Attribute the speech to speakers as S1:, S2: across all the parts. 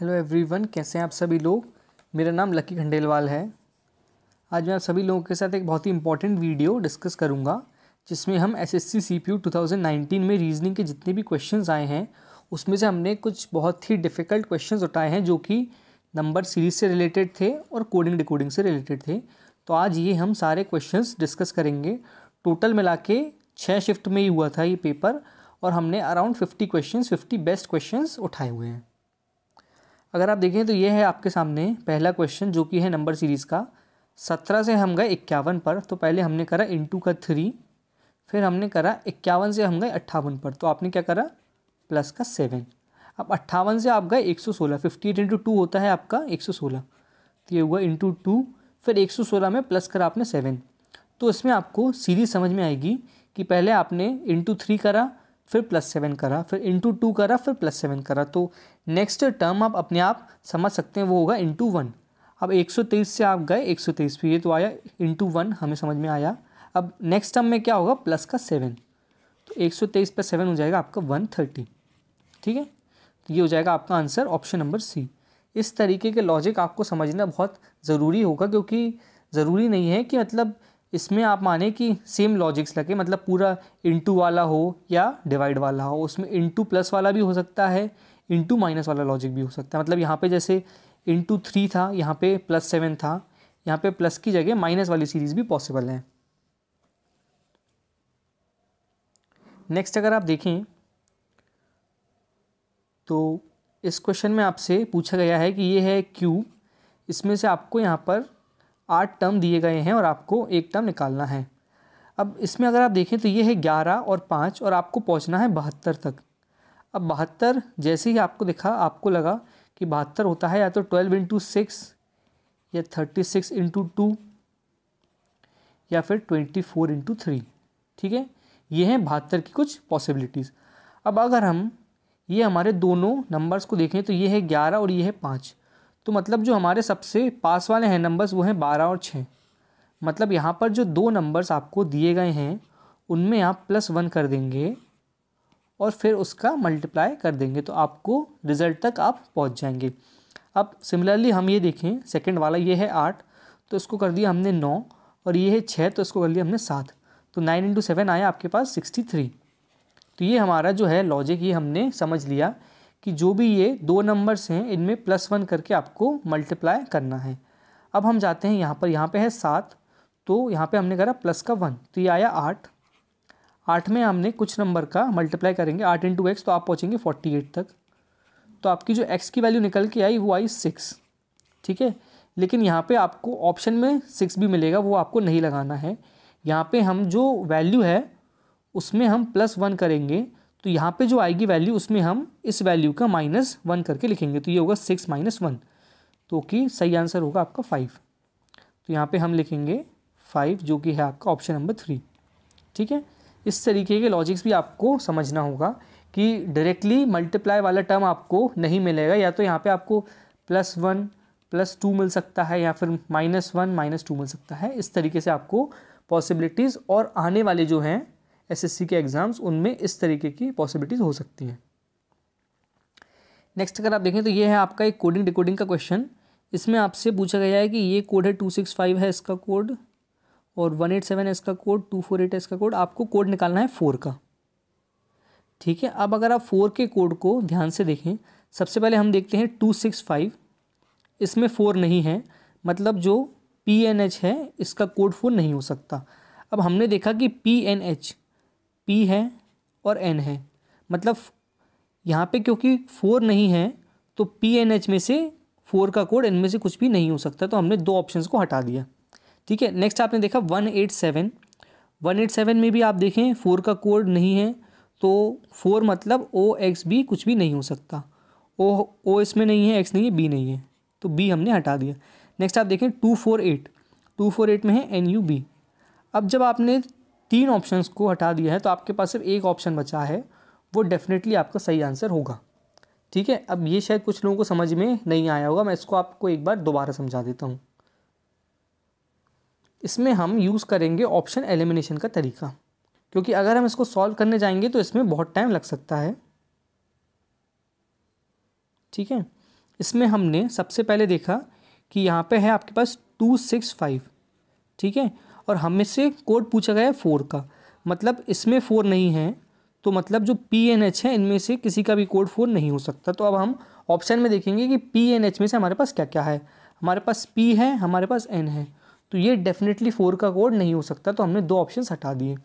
S1: Hello everyone कैसे हैं आप सभी लोग मेरा नाम लकी खंडेलवाल है आज मैं आप सभी लोगों के साथ एक बहुत ही इंपॉर्टेंट वीडियो डिस्कस करूंगा जिसमें हम एसएससी सीपीयू 2019 में रीजनिंग के जितने भी क्वेश्चंस आए हैं उसमें से हमने कुछ बहुत ही डिफ़िकल्ट क्वेश्चंस उठाए हैं जो कि नंबर सीरीज से रिलेटेड थे और कोडिंग डिकोडिंग से रिलेटेड थे तो आज ये हम सारे क्वेश्चन डिस्कस करेंगे टोटल मिला के छः शिफ्ट में ही हुआ था ये पेपर और हमने around fifty question fifty best question उठाए हुए हैं अगर आप देखें तो ये है आपके सामने पहला क्वेश्चन जो कि है नंबर सीरीज़ का सत्रह से हम गए इक्यावन पर तो पहले हमने करा इंटू का थ्री फिर हमने करा इक्यावन से हम गए अट्ठावन पर तो आपने क्या करा प्लस का सेवन अब अट्ठावन से आप गए एक सौ सोलह फिफ्टी एट इंटू टू होता है आपका एक सौ सोलह तो ये हुआ इंटू टू फिर एक सौ सोलह में प्लस करा आपने सेवन तो इसमें आपको सीरीज समझ में आएगी कि पहले आपने इंटू थ्री करा फिर प्लस सेवन करा फिर इंटू टू करा फिर प्लस सेवन करा तो नेक्स्ट टर्म आप अपने आप समझ सकते हैं वो होगा इंटू वन अब एक सौ तेईस से आप गए एक सौ तेईस फिर ये तो आया इंटू वन हमें समझ में आया अब नेक्स्ट टर्म में क्या होगा प्लस का सेवन तो एक सौ तेईस पर सेवन हो जाएगा आपका वन थर्टी ठीक है तो ये हो जाएगा आपका आंसर ऑप्शन नंबर सी इस तरीके के लॉजिक आपको समझना बहुत ज़रूरी होगा क्योंकि ज़रूरी नहीं है कि मतलब इसमें आप माने कि सेम लॉजिक्स लगे मतलब पूरा इंटू वाला हो या डिवाइड वाला हो उसमें इंटू प्लस वाला भी हो सकता है इंटू माइनस वाला लॉजिक भी हो सकता है मतलब यहाँ पे जैसे इंटू थ्री था यहाँ पे प्लस सेवन था यहाँ पे प्लस की जगह माइनस वाली सीरीज़ भी पॉसिबल है नेक्स्ट अगर आप देखें तो इस क्वेश्चन में आपसे पूछा गया है कि ये है क्यूब इसमें से आपको यहाँ पर आठ टर्म दिए गए हैं और आपको एक टर्म निकालना है अब इसमें अगर आप देखें तो ये है ग्यारह और पाँच और आपको पहुंचना है बहत्तर तक अब बहत्तर जैसे ही आपको दिखा आपको लगा कि बहत्तर होता है या तो ट्वेल्व इंटू सिक्स या थर्टी सिक्स इंटू टू या फिर ट्वेंटी फोर इंटू थ्री ठीक है ये हैं बहत्तर की कुछ पॉसिबिलिटीज़ अब अगर हम ये हमारे दोनों नंबर्स को देखें तो ये है ग्यारह और ये है पाँच तो मतलब जो हमारे सबसे पास वाले हैं नंबर्स वो हैं बारह और छः मतलब यहाँ पर जो दो नंबर्स आपको दिए गए हैं उनमें आप प्लस वन कर देंगे और फिर उसका मल्टीप्लाई कर देंगे तो आपको रिज़ल्ट तक आप पहुँच जाएंगे अब सिमिलरली हम ये देखें सेकेंड वाला ये है आठ तो इसको कर दिया हमने नौ और ये है छः तो इसको कर लिया हमने सात तो नाइन इंटू सेवन आया आपके पास सिक्सटी थ्री तो ये हमारा जो है लॉजिक ये हमने समझ लिया कि जो भी ये दो नंबर्स हैं इनमें प्लस वन करके आपको मल्टीप्लाई करना है अब हम जाते हैं यहाँ पर यहाँ पे है सात तो यहाँ पे हमने करा प्लस का वन तो ये आया आठ आठ में हमने कुछ नंबर का मल्टीप्लाई करेंगे आठ इंटू एक्स तो आप पहुँचेंगे फोर्टी एट तक तो आपकी जो एक्स की वैल्यू निकल के आई वो आई सिक्स ठीक है लेकिन यहाँ पर आपको ऑप्शन में सिक्स भी मिलेगा वो आपको नहीं लगाना है यहाँ पर हम जो वैल्यू है उसमें हम प्लस वन करेंगे तो यहाँ पे जो आएगी वैल्यू उसमें हम इस वैल्यू का माइनस वन करके लिखेंगे तो ये होगा सिक्स माइनस वन तो कि सही आंसर होगा आपका फाइव तो यहाँ पे हम लिखेंगे फाइव जो कि है आपका ऑप्शन नंबर थ्री ठीक है इस तरीके के लॉजिक्स भी आपको समझना होगा कि डायरेक्टली मल्टीप्लाई वाला टर्म आपको नहीं मिलेगा या तो यहाँ पर आपको प्लस वन प्लस टू मिल सकता है या फिर माइनस वन माइनस टू मिल सकता है इस तरीके से आपको पॉसिबिलिटीज़ और आने वाले जो हैं एसएससी के एग्ज़ाम्स उनमें इस तरीके की पॉसिबिलिटीज़ हो सकती हैं नेक्स्ट अगर आप देखें तो ये है आपका एक कोडिंग डिकोडिंग का क्वेश्चन इसमें आपसे पूछा गया है कि ये कोड है टू सिक्स फाइव है इसका कोड और वन एट सेवन है इसका कोड टू फोर एट है इसका कोड आपको कोड निकालना है फोर का ठीक है अब अगर आप फोर के कोड को ध्यान से देखें सबसे पहले हम देखते हैं टू सिक्स फाइव इसमें फ़ोर नहीं है मतलब जो पी एन एच है इसका कोड फोर नहीं हो सकता अब हमने देखा कि पी एन एच पी है और एन है मतलब यहाँ पे क्योंकि फोर नहीं है तो पी एन एच में से फोर का कोड में से कुछ भी नहीं हो सकता तो हमने दो ऑप्शंस को हटा दिया ठीक है नेक्स्ट आपने देखा one eight seven one eight seven में भी आप देखें फोर का कोड नहीं है तो फोर मतलब ओ एक्स बी कुछ भी नहीं हो सकता ओ ओ इसमें नहीं है एक्स नहीं है बी नहीं है तो बी हमने हटा दिया नेक्स्ट आप देखें two four eight two four eight में है एन यू बी अब जब आपने तीन ऑप्शंस को हटा दिया है तो आपके पास सिर्फ एक ऑप्शन बचा है वो डेफिनेटली आपका सही आंसर होगा ठीक है अब ये शायद कुछ लोगों को समझ में नहीं आया होगा मैं इसको आपको एक बार दोबारा समझा देता हूँ इसमें हम यूज़ करेंगे ऑप्शन एलिमिनेशन का तरीका क्योंकि अगर हम इसको सॉल्व करने जाएंगे तो इसमें बहुत टाइम लग सकता है ठीक है इसमें हमने सबसे पहले देखा कि यहाँ पे है आपके पास टू सिक्स फाइव ठीक है और हमें से कोड पूछा गया है फोर का मतलब इसमें फोर नहीं है तो मतलब जो पी एन एच है इनमें से किसी का भी कोड फोर नहीं हो सकता तो अब हम ऑप्शन में देखेंगे कि पी एन एच में से हमारे पास क्या क्या है हमारे पास पी है हमारे पास एन है तो ये डेफिनेटली फोर का कोड नहीं हो सकता तो हमने दो ऑप्शन हटा दिए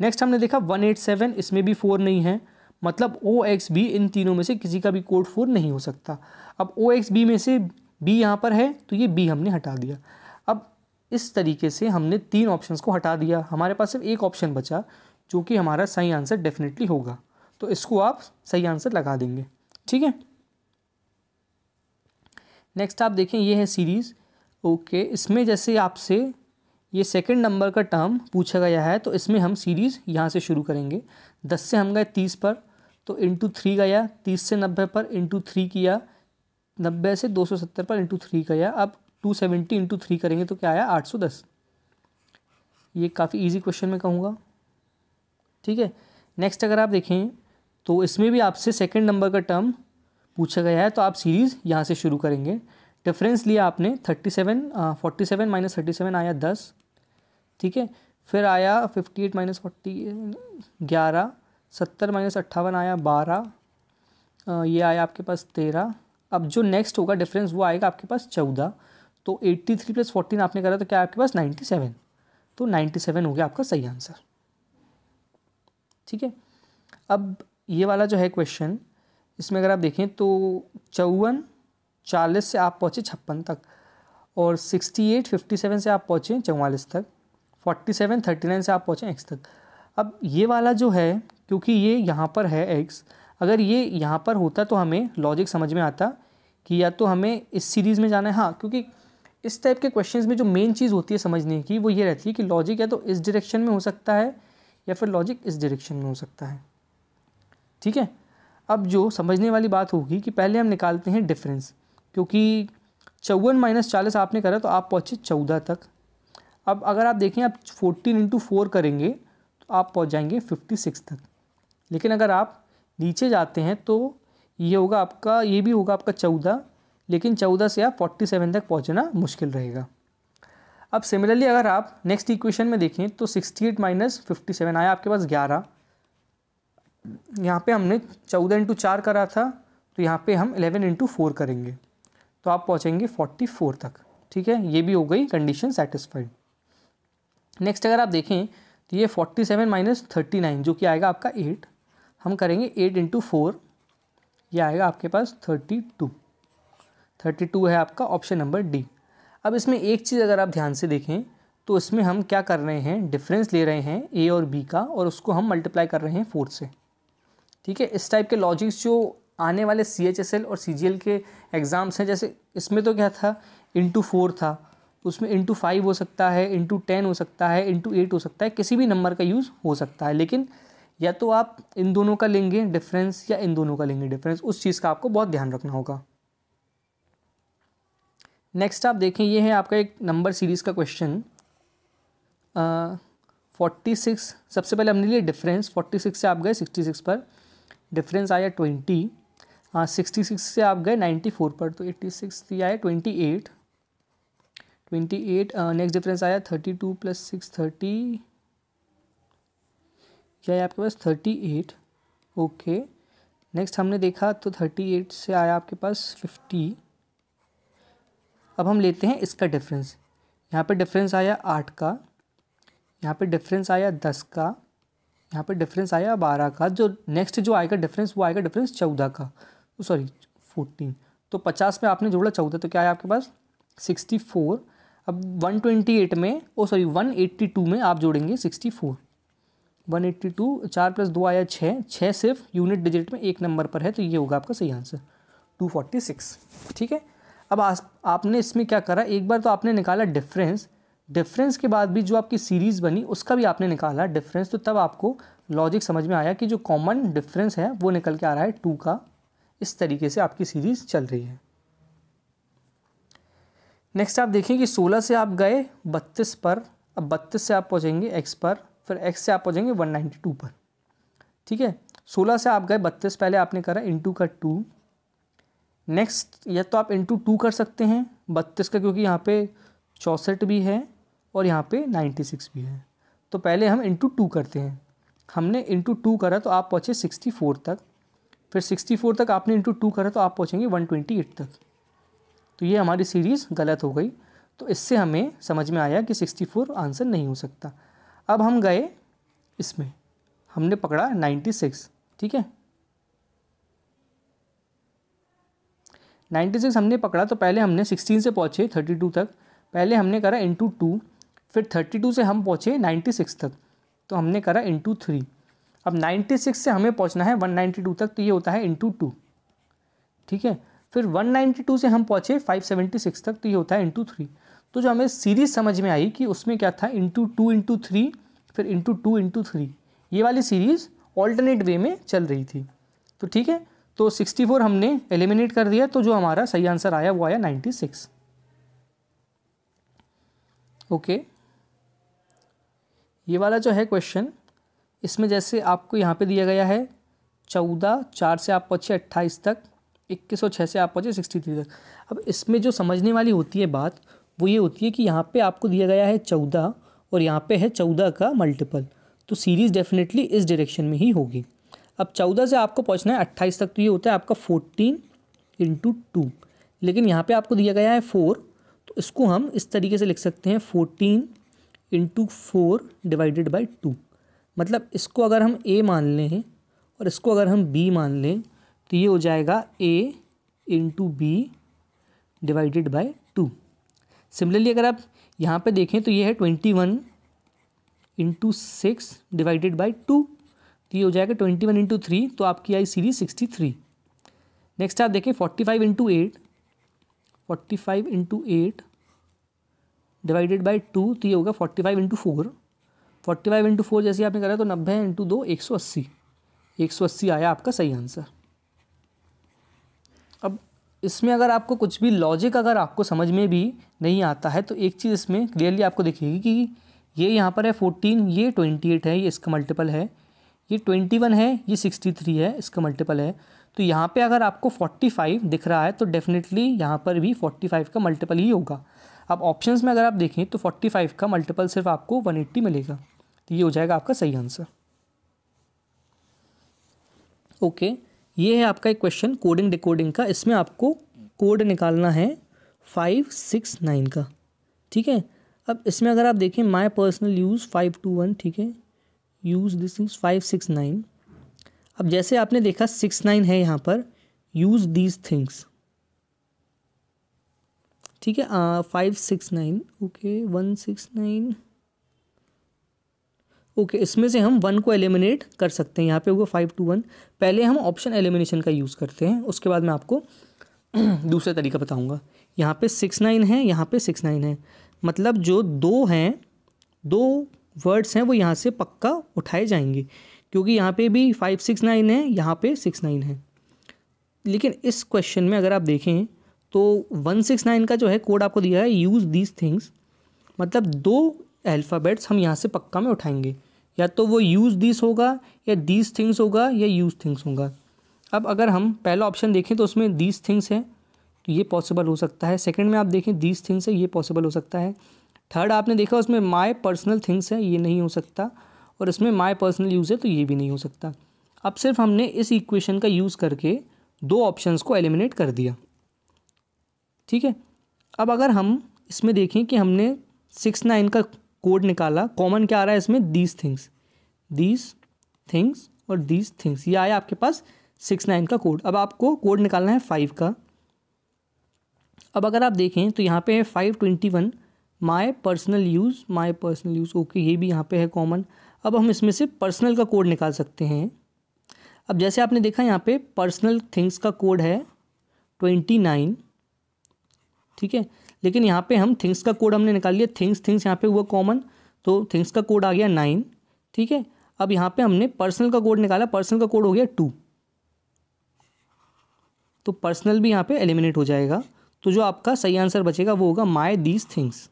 S1: नेक्स्ट हमने देखा वन एट सेवन इसमें भी फोर नहीं है मतलब ओ एक्स बी इन तीनों में से किसी का भी कोड फोर नहीं हो सकता अब ओ एक्स बी में से बी यहाँ पर है तो ये बी हमने हटा दिया इस तरीके से हमने तीन ऑप्शंस को हटा दिया हमारे पास सिर्फ एक ऑप्शन बचा जो कि हमारा सही आंसर डेफिनेटली होगा तो इसको आप सही आंसर लगा देंगे ठीक है नेक्स्ट आप देखें ये है सीरीज़ ओके okay, इसमें जैसे आपसे ये सेकंड नंबर का टर्म पूछा गया है तो इसमें हम सीरीज़ यहाँ से शुरू करेंगे दस से हम गए तीस पर तो इंटू थ्री गया तीस से नब्बे पर इंटू थ्री किया नब्बे से दो सौ सत्तर पर इंटू थ्री गया अब टू सेवेंटी इंटू थ्री करेंगे तो क्या आया आठ सौ दस ये काफ़ी इजी क्वेश्चन मैं कहूँगा ठीक है नेक्स्ट अगर आप देखें तो इसमें भी आपसे सेकंड नंबर का टर्म पूछा गया है तो आप सीरीज़ यहाँ से शुरू करेंगे डिफरेंस लिया आपने thirty seven forty seven minus thirty seven आया दस ठीक है फिर आया फिफ्टी एट माइनस फोर्टी ग्यारह सत्तर माइनस अट्ठावन आया बारह ये आया आपके पास तेरह अब जो नेक्स्ट होगा डिफरेंस वो आएगा आपके पास चौदह तो 83 थ्री प्लस फोर्टीन आपने करा तो क्या आपके पास 97 तो 97 हो गया आपका सही आंसर ठीक है अब ये वाला जो है क्वेश्चन इसमें अगर आप देखें तो चौवन चालीस से आप पहुँचे छप्पन तक और सिक्सटी एट फिफ्टी सेवन से आप पहुँचे चौवालीस तक फोर्टी सेवन थर्टी नाइन से आप पहुँचे एक्स तक अब ये वाला जो है क्योंकि ये यहाँ पर है एक्स अगर ये यहाँ पर होता तो हमें लॉजिक समझ में आता कि या तो हमें इस सीरीज़ में जाना है हाँ क्योंकि इस टाइप के क्वेश्चंस में जो मेन चीज़ होती है समझने की वो ये रहती है कि लॉजिक या तो इस डायरेक्शन में हो सकता है या फिर लॉजिक इस डायरेक्शन में हो सकता है ठीक है अब जो समझने वाली बात होगी कि पहले हम निकालते हैं डिफरेंस क्योंकि चौवन माइनस चालीस आपने करा तो आप पहुँचे चौदह तक अब अगर आप देखें आप फोर्टीन इंटू फोर करेंगे तो आप पहुँच जाएंगे फिफ्टी सिक्स तक लेकिन अगर आप नीचे जाते हैं तो ये होगा आपका ये भी होगा आपका चौदह लेकिन चौदह से आप फोर्टी सेवन तक पहुँचना मुश्किल रहेगा अब सिमिलरली अगर आप नेक्स्ट इक्वेशन में देखें तो sixty eight minus fifty seven आया आपके पास ग्यारह यहाँ पे हमने चौदह इंटू चार करा था तो यहाँ पे हम इलेवन इंटू फोर करेंगे तो आप पहुँचेंगे फोर्टी फोर तक ठीक है ये भी हो गई कंडीशन सेटिस्फाइड नेक्स्ट अगर आप देखें तो ये forty seven minus thirty nine जो कि आएगा आपका एट हम करेंगे एट इंटू फोर ये आएगा आपके पास थर्टी टू थर्टी टू है आपका ऑप्शन नंबर डी अब इसमें एक चीज़ अगर आप ध्यान से देखें तो इसमें हम क्या कर रहे हैं डिफरेंस ले रहे हैं ए और बी का और उसको हम मल्टीप्लाई कर रहे हैं फोर से ठीक है इस टाइप के लॉजिक्स जो आने वाले सी एच एस एल और सी जी एल के एग्ज़ाम्स हैं जैसे इसमें तो क्या था इंटू फोर था उसमें इंटू फाइव हो सकता है इंटू टेन हो सकता है इंटू एट हो सकता है किसी भी नंबर का यूज़ हो सकता है लेकिन या तो आप इन दोनों का लेंगे डिफरेंस या इन दोनों का लेंगे डिफरेंस उस चीज़ का आपको बहुत ध्यान रखना होगा नेक्स्ट आप देखें ये है आपका एक नंबर सीरीज़ का क्वेश्चन फोर्टी सिक्स सबसे पहले हमने लिए डिफरेंस फोर्टी सिक्स से आप गए सिक्सटी सिक्स पर डिफरेंस आया ट्वेंटी हाँ सिक्सटी सिक्स से आप गए नाइन्टी फोर पर तो एट्टी सिक्स आया twenty eight twenty eight next difference आया thirty two plus six thirty क्या है आपके पास थर्टी एट ओके नेक्स्ट हमने देखा तो थर्टी एट से आया आपके पास फिफ्टी अब हम लेते हैं इसका डिफरेंस यहाँ पे डिफरेंस आया आठ का यहाँ पे डिफरेंस आया दस का यहाँ पे डिफरेंस आया बारह का जो नेक्स्ट जो आएगा डिफरेंस वो आएगा डिफरेंस चौदह का सॉरी oh, फोर्टीन तो पचास में आपने जोड़ा चौदह तो क्या है आपके पास सिक्सटी फोर अब वन ट्वेंटी एट में oh sorry one eighty two में आप जोड़ेंगे sixty four one eighty two चार प्लस दो आया छः छः सिर्फ यूनिट डिजिट में एक नंबर पर है तो ये होगा आपका सही आंसर टू फोर्टी सिक्स ठीक है अब आ, आपने इसमें क्या करा एक बार तो आपने निकाला डिफरेंस डिफरेंस के बाद भी जो आपकी सीरीज़ बनी उसका भी आपने निकाला डिफरेंस तो तब आपको लॉजिक समझ में आया कि जो कॉमन डिफरेंस है वो निकल के आ रहा है टू का इस तरीके से आपकी सीरीज़ चल रही है नेक्स्ट आप देखें कि 16 से आप गए 32 पर अब 32 से आप पहुँचेंगे x पर फिर x से आप पहुँचेंगे 192 पर ठीक है 16 से आप गए 32 पहले आपने करा इंटू का टू नेक्स्ट या तो आप इंटू टू कर सकते हैं बत्तीस का क्योंकि यहाँ पे चौंसठ भी है और यहाँ पे नाइन्टी सिक्स भी है तो पहले हम इंटू टू करते हैं हमने इंटू टू करा तो आप पहुँचे सिक्सटी फोर तक फिर सिक्सटी फोर तक आपने इंटू टू करा तो आप पहुँचेंगे वन ट्वेंटी एट तक तो ये हमारी सीरीज़ गलत हो गई तो इससे हमें समझ में आया कि सिक्सटी फोर आंसर नहीं हो सकता अब हम गए इसमें हमने पकड़ा नाइन्टी सिक्स ठीक है नाइन्टी सिक्स हमने पकड़ा तो पहले हमने सिक्सटीन से पहुँचे थर्टी टू तक पहले हमने करा इंटू टू फिर थर्टी टू से हम पहुँचे नाइन्टी सिक्स तक तो हमने करा इंटू थ्री अब नाइन्टी सिक्स से हमें पहुँचना है वन नाइन्टी टू तक तो ये होता है इंटू टू ठीक है फिर वन नाइन्टी टू से हम पहुँचे फाइव सेवेंटी सिक्स तक तो ये होता है इंटू थ्री तो जो हमें सीरीज़ समझ में आई कि उसमें क्या था इंटू टू इंटू थ्री फिर इंटू टू इंटू थ्री ये वाली सीरीज़ ऑल्टरनेट वे में चल रही थी तो ठीक है तो 64 हमने एलिमिनेट कर दिया तो जो हमारा सही आंसर आया वो आया 96 ओके ये वाला जो है क्वेश्चन इसमें जैसे आपको यहाँ पे दिया गया है चौदह चार से आप पहुँचे अट्ठाईस तक इक्कीस और छः से आप पहुँचे सिक्सटी थ्री तक अब इसमें जो समझने वाली होती है बात वो ये होती है कि यहाँ पे आपको दिया गया है चौदह और यहाँ पे है चौदह का मल्टीपल तो सीरीज़ डेफिनेटली इस डायरेक्शन में ही होगी अब चौदह से आपको पहुँचना है अट्ठाईस तक तो ये होता है आपका फोर्टीन इंटू टू लेकिन यहाँ पे आपको दिया गया है फोर तो इसको हम इस तरीके से लिख सकते हैं fourteen into four divided by two मतलब इसको अगर हम ए मान लें और इसको अगर हम बी मान लें तो ये हो जाएगा A into B divided by two similarly अगर आप यहाँ पे देखें तो ये है twenty one into six divided by two तो ये हो जाएगा ट्वेंटी वन इंटू थ्री तो आपकी I series sixty three next आप देखें forty five into eight forty five into eight divided by two तो ये होगा forty five into four forty five into four जैसे आपने करा तो नब्बे इंटू दो एक सौ अस्सी एक सौ अस्सी आया आपका सही आंसर अब इसमें अगर आपको कुछ भी लॉजिक अगर आपको समझ में भी नहीं आता है तो एक चीज़ इसमें क्लियरली आपको दिखेगी कि ये यहाँ पर है फोर्टीन ये ट्वेंटी एट है ये इसका मल्टीपल है ये ट्वेंटी वन है ये सिक्सटी थ्री है इसका मल्टीपल है तो यहाँ पे अगर आपको फोर्टी फाइव दिख रहा है तो डेफिनेटली यहाँ पर भी फोर्टी फाइव का मल्टीपल ही होगा अब ऑप्शंस में अगर आप देखें तो फोर्टी फाइव का मल्टीपल सिर्फ आपको वन एट्टी मिलेगा तो ये हो जाएगा आपका सही आंसर ओके ये है आपका एक क्वेश्चन कोडिंग डिकोडिंग का इसमें आपको कोड निकालना है फाइव सिक्स नाइन का ठीक है अब इसमें अगर आप देखें my personal use five two one ठीक है use this things five six nine अब जैसे आपने देखा सिक्स नाइन है यहाँ पर यूज़ दीज थिंग्स ठीक है five six nine okay one six nine okay इसमें से हम वन को एलिमिनेट कर सकते हैं यहाँ पे होगा फाइव टू वन पहले हम ऑप्शन एलिमिनेशन का यूज़ करते हैं उसके बाद मैं आपको दूसरा तरीका बताऊंगा यहाँ पे सिक्स नाइन है यहाँ पे सिक्स नाइन है मतलब जो दो हैं दो वर्ड्स हैं वो यहाँ से पक्का उठाए जाएंगे क्योंकि यहाँ पे भी फाइव सिक्स नाइन है यहाँ पे सिक्स नाइन है लेकिन इस क्वेश्चन में अगर आप देखें तो वन सिक्स नाइन का जो है कोड आपको दिया है यूज़ दीज थिंग्स मतलब दो अल्फ़ाबेट्स हम यहाँ से पक्का में उठाएंगे या तो वो यूज़ दिस होगा या दीज थिंग्स होगा या यूज़ थिंग्स होगा अब अगर हम पहला ऑप्शन देखें तो उसमें दीज थिंग्स हैं तो ये पॉसिबल हो सकता है सेकंड में आप देखें दीज थिंग्स है ये पॉसिबल हो सकता है थर्ड आपने देखा उसमें माय पर्सनल थिंग्स है ये नहीं हो सकता और इसमें माय पर्सनल यूज़ है तो ये भी नहीं हो सकता अब सिर्फ हमने इस इक्वेशन का यूज़ करके दो ऑप्शंस को एलिमिनेट कर दिया ठीक है अब अगर हम इसमें देखें कि हमने सिक्स नाइन का कोड निकाला कॉमन क्या आ रहा है इसमें दीज थिंग्स दीज थिंग्स और दीज थिंग्स ये आया आपके पास सिक्स नाइन का कोड अब आपको कोड निकालना है फाइव का अब अगर आप देखें तो यहाँ पे है five twenty one my personal use my personal use okay ये भी यहाँ पे है कॉमन अब हम इसमें से पर्सनल का कोड निकाल सकते हैं अब जैसे आपने देखा यहाँ पे पर्सनल थिंग्स का कोड है ट्वेंटी नाइन ठीक है लेकिन यहाँ पे हम थिंग्स का कोड हमने निकाल लिया थिंग्स थिंग्स यहाँ पे हुआ कॉमन तो थिंग्स का कोड आ गया नाइन ठीक है अब यहाँ पर हमने पर्सनल का कोड निकाला पर्सनल का कोड हो गया टू तो पर्सनल भी यहाँ पर एलिमिनेट हो जाएगा तो जो आपका सही आंसर बचेगा वो होगा माई दीज थिंग्स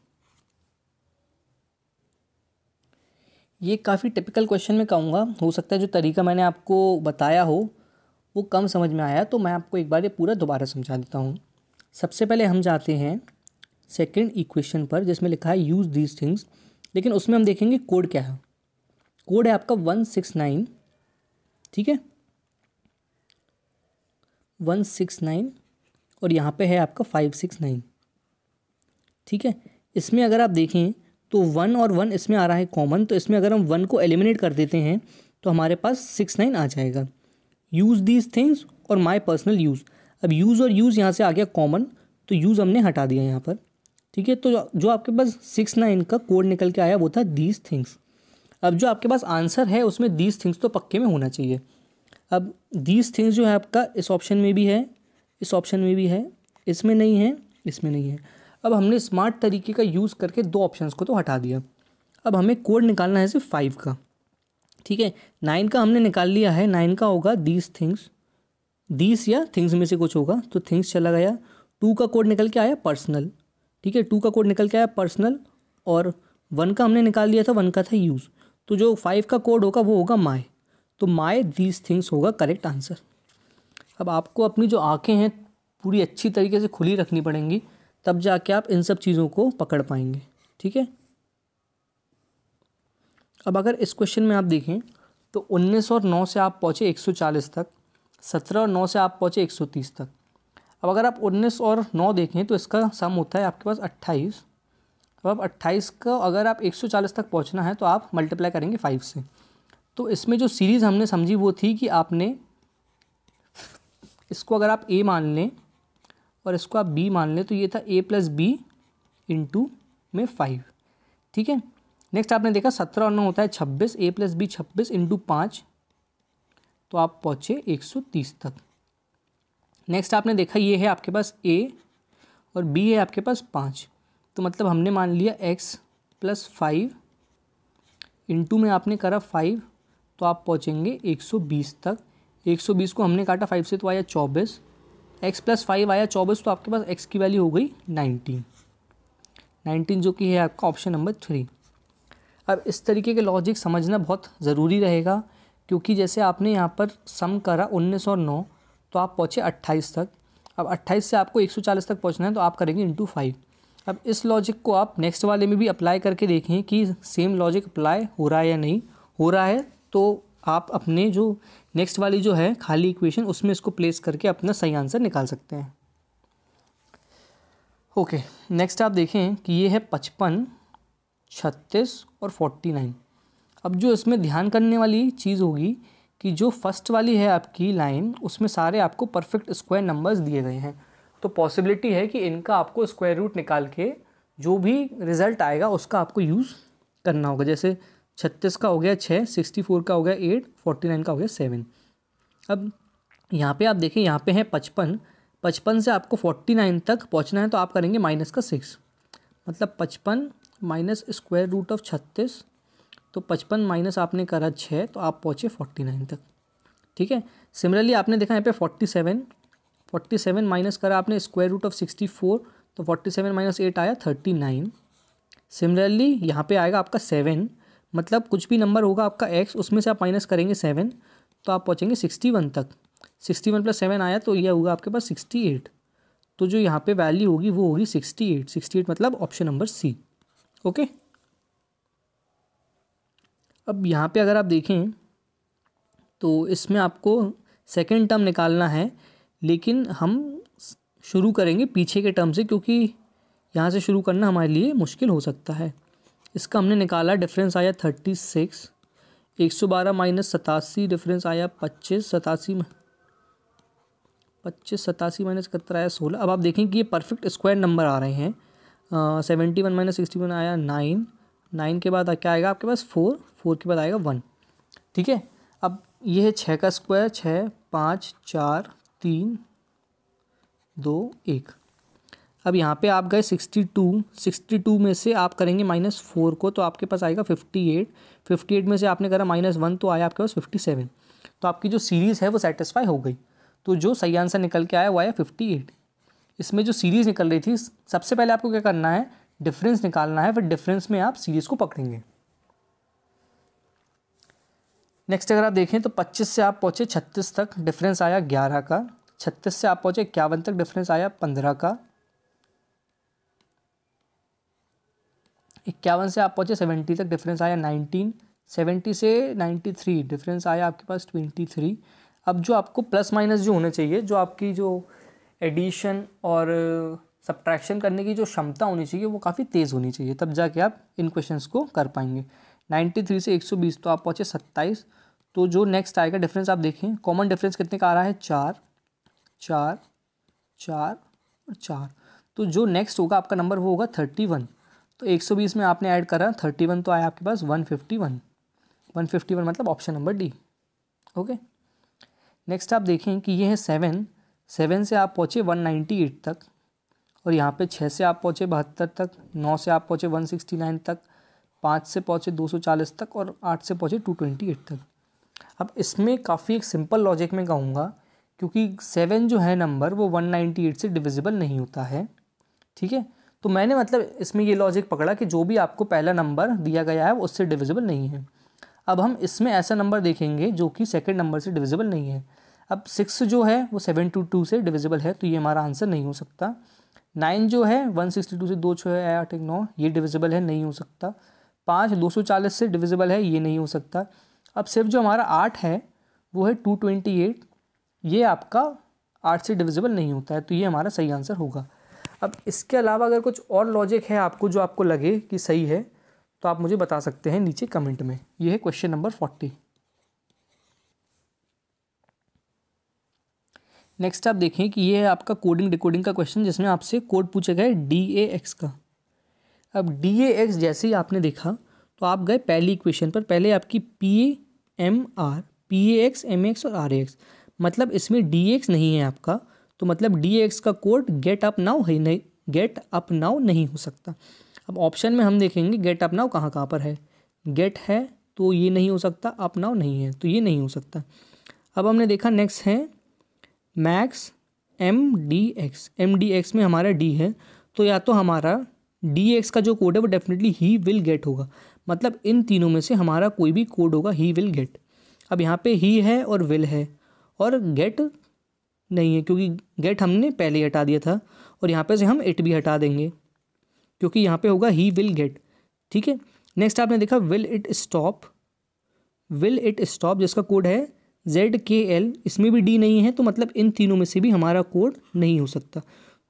S1: ये काफ़ी टिपिकल क्वेश्चन में कहूँगा हो सकता है जो तरीका मैंने आपको बताया हो वो कम समझ में आया तो मैं आपको एक बार ये पूरा दोबारा समझा देता हूँ सबसे पहले हम जाते हैं सेकेंड इक्वेशन पर जिसमें लिखा है यूज़ दीज थिंग्स लेकिन उसमें हम देखेंगे कोड क्या है कोड है आपका वन सिक्स नाइन ठीक है वन सिक्स नाइन और यहाँ पे है आपका फाइव सिक्स नाइन ठीक है इसमें अगर आप देखें तो वन और वन इसमें आ रहा है कॉमन तो इसमें अगर हम वन को एलिमिनेट कर देते हैं तो हमारे पास सिक्स नाइन आ जाएगा यूज़ दीज थिंग्स और माई पर्सनल यूज़ अब यूज़ और यूज़ यहाँ से आ गया कॉमन तो यूज़ हमने हटा दिया यहाँ पर ठीक है तो जो आपके पास सिक्स नाइन का कोड निकल के आया वो था दीज थिंग्स अब जो आपके पास आंसर है उसमें दीज थिंग्स तो पक्के में होना चाहिए अब दीज थिंग्स जो है आपका इस ऑप्शन में भी है इस ऑप्शन में भी है इसमें नहीं है इसमें नहीं है अब हमने स्मार्ट तरीके का यूज़ करके दो ऑप्शंस को तो हटा दिया अब हमें कोड निकालना है सिर्फ फाइव का ठीक है नाइन का हमने निकाल लिया है नाइन का होगा दीज थिंग्स दीस या थिंग्स में से कुछ होगा तो थिंग्स चला गया टू का कोड निकल के आया पर्सनल ठीक है टू का कोड निकल के आया पर्सनल और वन का हमने निकाल लिया था वन का था यूज़ तो जो फाइव का कोड होगा वो होगा माए तो माए दीज थिंग्स होगा करेक्ट आंसर अब आपको अपनी जो आँखें हैं पूरी अच्छी तरीके से खुली रखनी पड़ेंगी तब जाके आप इन सब चीज़ों को पकड़ पाएंगे ठीक है अब अगर इस क्वेश्चन में आप देखें तो उन्नीस और नौ से आप पहुँचे 140 तक 17 और 9 से आप पहुँचे 130 तक अब अगर आप 19 और 9 देखें तो इसका सम होता है आपके पास 28 अब आप 28 का अगर आप 140 तक पहुँचना है तो आप मल्टीप्लाई करेंगे 5 से तो इसमें जो सीरीज़ हमने समझी वो थी कि आपने इसको अगर आप ए मान लें और इसको आप बी मान लें तो ये था ए प्लस बी इंटू में फाइव ठीक है नेक्स्ट आपने देखा सत्रह और नौ होता है छब्बीस ए प्लस बी छब्बीस इंटू पाँच तो आप पहुँचे एक सौ तीस तक नेक्स्ट आपने देखा ये है आपके पास ए और बी है आपके पास पाँच तो मतलब हमने मान लिया एक्स प्लस फाइव इंटू में आपने करा फाइव तो आप पहुँचेंगे एक सौ बीस तक एक सौ बीस को हमने काटा फाइव से तो आया चौबीस एक्स प्लस फाइव आया चौबीस तो आपके पास एक्स की वैल्यू हो गई नाइनटीन नाइनटीन जो कि है आपका ऑप्शन नंबर थ्री अब इस तरीके के लॉजिक समझना बहुत ज़रूरी रहेगा क्योंकि जैसे आपने यहाँ पर सम करा उन्नीस और नौ तो आप पहुँचे अट्ठाईस तक अब अट्ठाईस से आपको एक सौ चालीस तक पहुँचना है तो आप करेंगे इंटू फाइव अब इस लॉजिक को आप नेक्स्ट वाले में भी अप्लाई करके देखें कि सेम लॉजिक अप्लाई हो रहा है या नहीं हो रहा है तो आप अपने जो नेक्स्ट वाली जो है खाली इक्वेशन उसमें इसको प्लेस करके अपना सही आंसर निकाल सकते हैं ओके नेक्स्ट आप देखें कि ये है पचपन छत्तीस और फोर्टी नाइन अब जो इसमें ध्यान करने वाली चीज़ होगी कि जो फर्स्ट वाली है आपकी लाइन उसमें सारे आपको परफेक्ट स्क्वायर नंबर्स दिए गए हैं तो पॉसिबिलिटी है कि इनका आपको स्क्वायर रूट निकाल के जो भी रिज़ल्ट आएगा उसका आपको यूज़ करना होगा जैसे छत्तीस का हो गया छः सिक्सटी फोर का हो गया एट फोर्टी नाइन का हो गया सेवन अब यहाँ पे आप देखें यहाँ पे है पचपन पचपन से आपको फोर्टी नाइन तक पहुँचना है तो आप करेंगे माइनस का सिक्स मतलब पचपन माइनस स्क्वायर रूट ऑफ छत्तीस तो पचपन माइनस आपने करा छः तो आप पहुँचे फोर्टी नाइन तक ठीक है सिमिलरली आपने देखा यहाँ पे forty seven forty seven minus करा आपने square root of sixty four तो फोर्टी सेवन माइनस एट आया थर्टी नाइन सिमिलरली यहाँ पे आएगा आपका सेवन मतलब कुछ भी नंबर होगा आपका एक्स उसमें से आप माइनस करेंगे सेवन तो आप पहुँचेंगे सिक्सटी वन तक सिक्सटी वन प्लस सेवन आया तो यह होगा आपके पास सिक्सटी एट तो जो यहाँ पे वैल्यू होगी वो होगी सिक्सटी एट सिक्सटी एट मतलब ऑप्शन नंबर सी ओके अब यहाँ पे अगर आप देखें तो इसमें आपको सेकेंड टर्म निकालना है लेकिन हम शुरू करेंगे पीछे के टर्म से क्योंकि यहाँ से शुरू करना हमारे लिए मुश्किल हो सकता है इसका हमने निकाला डिफरेंस आया थर्टी सिक्स एक सौ बारह माइनस सतासी डिफरेंस आया पच्चीस सतासी पच्चीस सतासी माइनस इकहत्तर आया सोलह अब आप देखें कि ये परफेक्ट स्क्वायर नंबर आ रहे हैं seventy one minus sixty one आया नाइन नाइन के बाद क्या आएगा आपके पास फोर फोर के बाद आएगा वन ठीक है अब ये है छः का स्क्वायर छः पाँच चार तीन दो एक अब यहाँ पे आप गए 62 62 में से आप करेंगे माइनस फोर को तो आपके पास आएगा 58 58 में से आपने करा माइनस वन तो आया आपके पास 57 तो आपकी जो सीरीज़ है वो सेटिस्फाई हो गई तो जो सही आंसर निकल के आया वो आया 58 इसमें जो सीरीज़ निकल रही थी सबसे पहले आपको क्या करना है डिफरेंस निकालना है फिर डिफरेंस में आप सीरीज़ को पकड़ेंगे नेक्स्ट अगर आप देखें तो पच्चीस से आप पहुँचे छत्तीस तक डिफरेंस आया ग्यारह का छत्तीस से आप पहुँचे इक्यावन तक डिफरेंस आया पंद्रह का इक्यावन से आप पहुँचे सेवेंटी तक डिफरेंस आया नाइनटीन सेवेंटी से नाइन्टी थ्री डिफरेंस आया आपके पास ट्वेंटी थ्री अब जो आपको प्लस माइनस जो होने चाहिए जो आपकी जो एडिशन और सब्ट्रैक्शन uh, करने की जो क्षमता होनी चाहिए वो काफ़ी तेज़ होनी चाहिए तब जाके आप इन क्वेश्चन को कर पाएंगे नाइन्टी थ्री से एक सौ बीस तो आप पहुँचे सत्ताईस तो जो नेक्स्ट आएगा डिफरेंस आप देखें कॉमन डिफरेंस कितने का आ रहा है चार चार चार और चार तो जो नेक्स्ट होगा आपका नंबर वो होगा थर्टी वन तो 120 में आपने ऐड करा 31 तो आया आपके पास 151 151 मतलब option number D okay next आप देखें कि ये है सेवन सेवन से आप पहुँचे 198 तक और यहाँ पे छः से आप पहुँचे बहत्तर तक नौ से आप पहुँचे 169 तक पाँच से पहुँचे 240 तक और आठ से पहुँचे 228 तक अब इसमें काफ़ी एक सिंपल लॉजिक में कहूँगा क्योंकि सेवन जो है नंबर वो एट से डिविजिबल नहीं होता है ठीक है तो मैंने मतलब इसमें ये लॉजिक पकड़ा कि जो भी आपको पहला नंबर दिया गया है उससे डिविजिबल नहीं है अब हम इसमें ऐसा नंबर देखेंगे जो कि सेकेंड नंबर से डिविजिबल नहीं है अब सिक्स जो है वो सेवन टू टू से डिविजिबल है तो ये हमारा आंसर नहीं हो सकता नाइन जो है वन सिक्सटी टू से दो छः आठ एक नौ ये डिविजिबल है नहीं हो सकता पाँच दो सौ चालीस से डिविजिबल है ये नहीं हो सकता अब सिर्फ जो हमारा आठ है वो है टू ट्वेंटी एट ये आपका आठ से डिविजिबल नहीं होता है तो ये हमारा सही आंसर होगा अब इसके अलावा अगर कुछ और लॉजिक है आपको जो आपको लगे कि सही है तो आप मुझे बता सकते हैं नीचे कमेंट में ये है क्वेश्चन नंबर फोर्टी नेक्स्ट आप देखें कि ये है आपका कोडिंग डिकोडिंग का क्वेश्चन जिसमें आपसे कोड पूछा गया है डी ए एक्स का अब डी ए एक्स जैसे ही आपने देखा तो आप गए पहली इक्वेशन पर पहले आपकी P M R P A X M X और आर एक्स मतलब इसमें डी एक्स नहीं है आपका तो मतलब डी एक्स का कोड गेट अप नाउ है नहीं गेट अप नाउ नहीं हो सकता अब ऑप्शन में हम देखेंगे गेट अप नाउ कहाँ कहाँ पर है गेट है तो ये नहीं हो सकता अप नाउ नहीं है तो ये नहीं हो सकता अब हमने देखा नेक्स्ट है max M D X M D X में हमारा डी है तो या तो हमारा डी एक्स का जो कोड है वो डेफिनेटली ही विल गेट होगा मतलब इन तीनों में से हमारा कोई भी कोड होगा ही विल गेट अब यहाँ पे ही है और विल है और गेट नहीं है क्योंकि गेट हमने पहले ही हटा दिया था और यहाँ पे से हम इट भी हटा देंगे क्योंकि यहाँ पे होगा ही विल गेट ठीक है नेक्स्ट आपने देखा will it stop will it stop जिसका कोड है जेड के एल इसमें भी डी नहीं है तो मतलब इन तीनों में से भी हमारा कोड नहीं हो सकता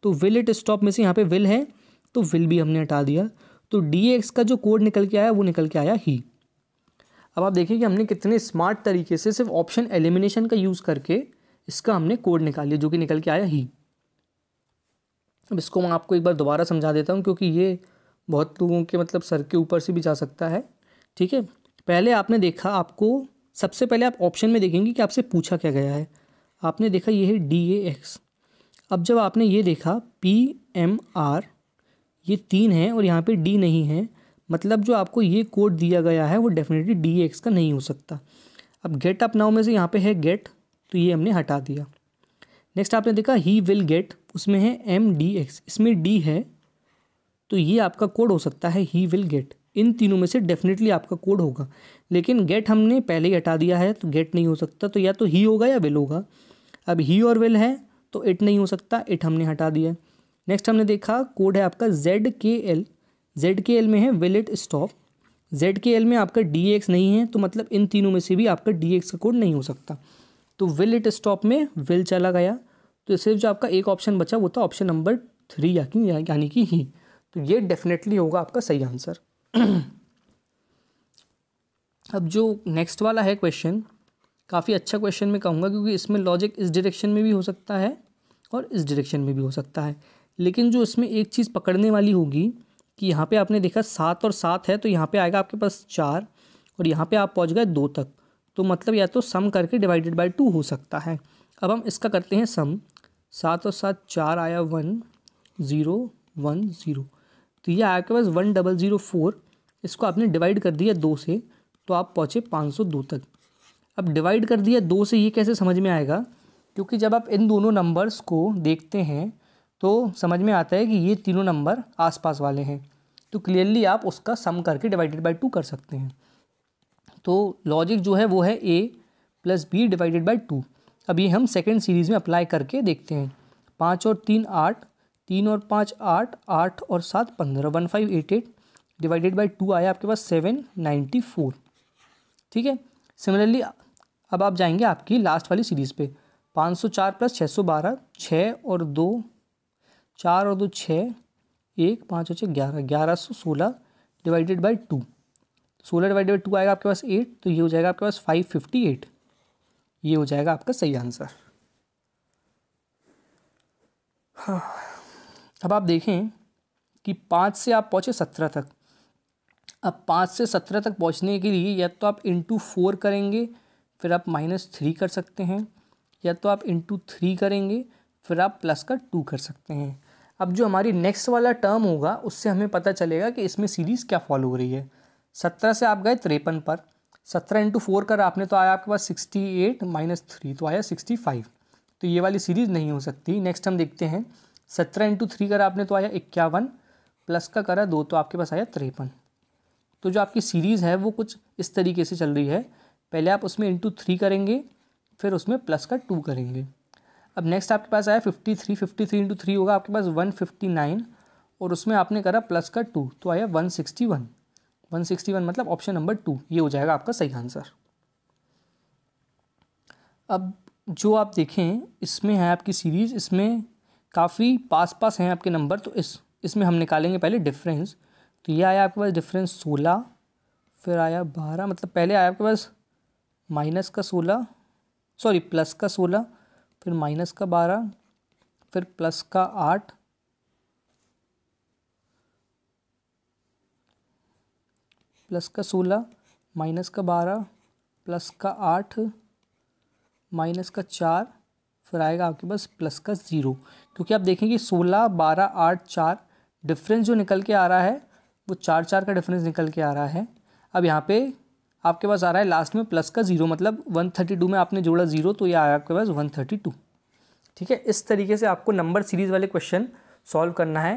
S1: तो विल इट स्टॉप में से यहाँ पे विल है तो विल भी हमने हटा दिया तो डी एक्स का जो कोड निकल के आया वो निकल के आया ही अब आप देखिए कि हमने कितने स्मार्ट तरीके से सिर्फ ऑप्शन एलिमिनेशन का यूज़ करके इसका हमने कोड निकाल लिया जो कि निकल के आया ही अब इसको मैं आपको एक बार दोबारा समझा देता हूँ क्योंकि ये बहुत लोगों के मतलब सर के ऊपर से भी जा सकता है ठीक है पहले आपने देखा आपको सबसे पहले आप ऑप्शन में देखेंगे कि आपसे पूछा क्या गया है आपने देखा ये है डी ए एक्स अब जब आपने ये देखा पी एम आर ये तीन है और यहाँ पे डी नहीं है मतलब जो आपको ये कोड दिया गया है वो डेफिनेटली डी एक्स का नहीं हो सकता अब गेट अप नाउ में से यहाँ पे है गेट तो ये हमने हटा दिया नेक्स्ट आपने देखा ही विल गेट उसमें है एम डी एक्स इसमें डी है तो ये आपका कोड हो सकता है ही विल गेट इन तीनों में से डेफिनेटली आपका कोड होगा लेकिन गेट हमने पहले ही हटा दिया है तो गेट नहीं हो सकता तो या तो ही होगा या विल होगा अब ही और विल है तो इट नहीं हो सकता इट हमने हटा दिया नेक्स्ट हमने देखा कोड है आपका Z K L Z K L में है will it stop Z K L में आपका डी एक्स नहीं है तो मतलब इन तीनों में से भी आपका डी एक्स का कोड नहीं हो सकता तो विल इट स्टॉप में विल चला गया तो सिर्फ जो आपका एक ऑप्शन बचा वो था ऑप्शन नंबर थ्री यानी कि ही तो ये डेफिनेटली होगा आपका सही आंसर अब जो नेक्स्ट वाला है क्वेश्चन काफ़ी अच्छा क्वेश्चन मैं कहूँगा क्योंकि इसमें लॉजिक इस डायरेक्शन में भी हो सकता है और इस डायरेक्शन में भी हो सकता है लेकिन जो इसमें एक चीज़ पकड़ने वाली होगी कि यहाँ पे आपने देखा सात और सात है तो यहाँ पे आएगा आपके पास चार और यहाँ पे आप पहुँच गए दो तक तो मतलब या तो सम करके डिवाइडेड बाई टू हो सकता है अब हम इसका करते हैं सम सात और सात चार आया वन ज़ीरो वन ज़ीरो तो ये के पास वन डबल ज़ीरो फोर इसको आपने डिवाइड कर दिया दो से तो आप पहुँचे पाँच सौ दो तक अब डिवाइड कर दिया दो से ये कैसे समझ में आएगा क्योंकि जब आप इन दोनों नंबर्स को देखते हैं तो समझ में आता है कि ये तीनों नंबर आसपास वाले हैं तो क्लियरली आप उसका सम करके डिवाइडेड बाई टू कर सकते हैं तो लॉजिक जो है वो है A plus B divided by two अभी हम सेकेंड सीरीज़ में अप्लाई करके देखते हैं पाँच और तीन आठ तीन और पाँच आठ आठ और सात पंद्रह one five eight eight divided by two आया आपके पास सेवन नाइन्टी फोर ठीक है सिमिलरली अब आप जाएंगे आपकी लास्ट वाली सीरीज़ पे पाँच सौ चार प्लस छः सौ बारह छः और दो चार और दो छः एक पाँच और छः ग्यारह ग्यारह सौ सोलह डिवाइडेड बाई टू सोलह डिवाइड बाई टू आएगा आपके पास एट तो ये हो जाएगा आपके पास फाइव फिफ्टी एट ये हो जाएगा आपका सही आंसर हाँ अब आप देखें कि पाँच से आप पहुँचे सत्रह तक अब पाँच से सत्रह तक पहुँचने के लिए या तो आप इंटू फोर करेंगे फिर आप माइनस थ्री कर सकते हैं या तो आप इंटू थ्री करेंगे फिर आप प्लस का टू कर सकते हैं अब जो हमारी नेक्स्ट वाला टर्म होगा उससे हमें पता चलेगा कि इसमें सीरीज़ क्या फॉलो हो रही है सत्रह से आप गए तिरपन पर सत्रह इंटू फोर कर आपने तो आया आपके पास सिक्सटी एट माइनस थ्री तो आया सिक्सटी फाइव तो ये वाली सीरीज़ नहीं हो सकती नेक्स्ट हम देखते हैं सत्रह इंटू थ्री कर आपने तो आया इक्यावन प्लस का करा दो तो आपके पास आया तिरपन तो जो आपकी सीरीज़ है वो कुछ इस तरीके से चल रही है पहले आप उसमें इंटू थ्री करेंगे फिर उसमें प्लस का टू करेंगे अब नेक्स्ट आपके पास आया fifty three fifty three into three होगा आपके पास वन फिफ्टी नाइन और उसमें आपने करा प्लस का टू तो आया वन सिक्सटी वन 161 मतलब ऑप्शन नंबर टू ये हो जाएगा आपका सही आंसर अब जो आप देखें इसमें है आपकी सीरीज़ इसमें काफ़ी पास पास हैं आपके नंबर तो इस इसमें हम निकालेंगे पहले डिफरेंस तो ये आया आपके पास डिफरेंस सोलह फिर आया बारह मतलब पहले आया आपके पास माइनस का सोलह सॉरी प्लस का सोलह फिर माइनस का बारह फिर प्लस का आठ प्लस का सोलह माइनस का बारह प्लस का आठ माइनस का चार फिर आएगा आपके पास प्लस का ज़ीरो क्योंकि आप देखेंगे सोलह बारह आठ चार डिफरेंस जो निकल के आ रहा है वो चार चार का डिफरेंस निकल के आ रहा है अब यहाँ पे आपके पास आ रहा है लास्ट में प्लस का ज़ीरो मतलब वन थर्टी टू में आपने जोड़ा ज़ीरो तो ये आया आपके पास वन थर्टी टू ठीक है इस तरीके से आपको नंबर सीरीज़ वाले क्वेश्चन सॉल्व करना है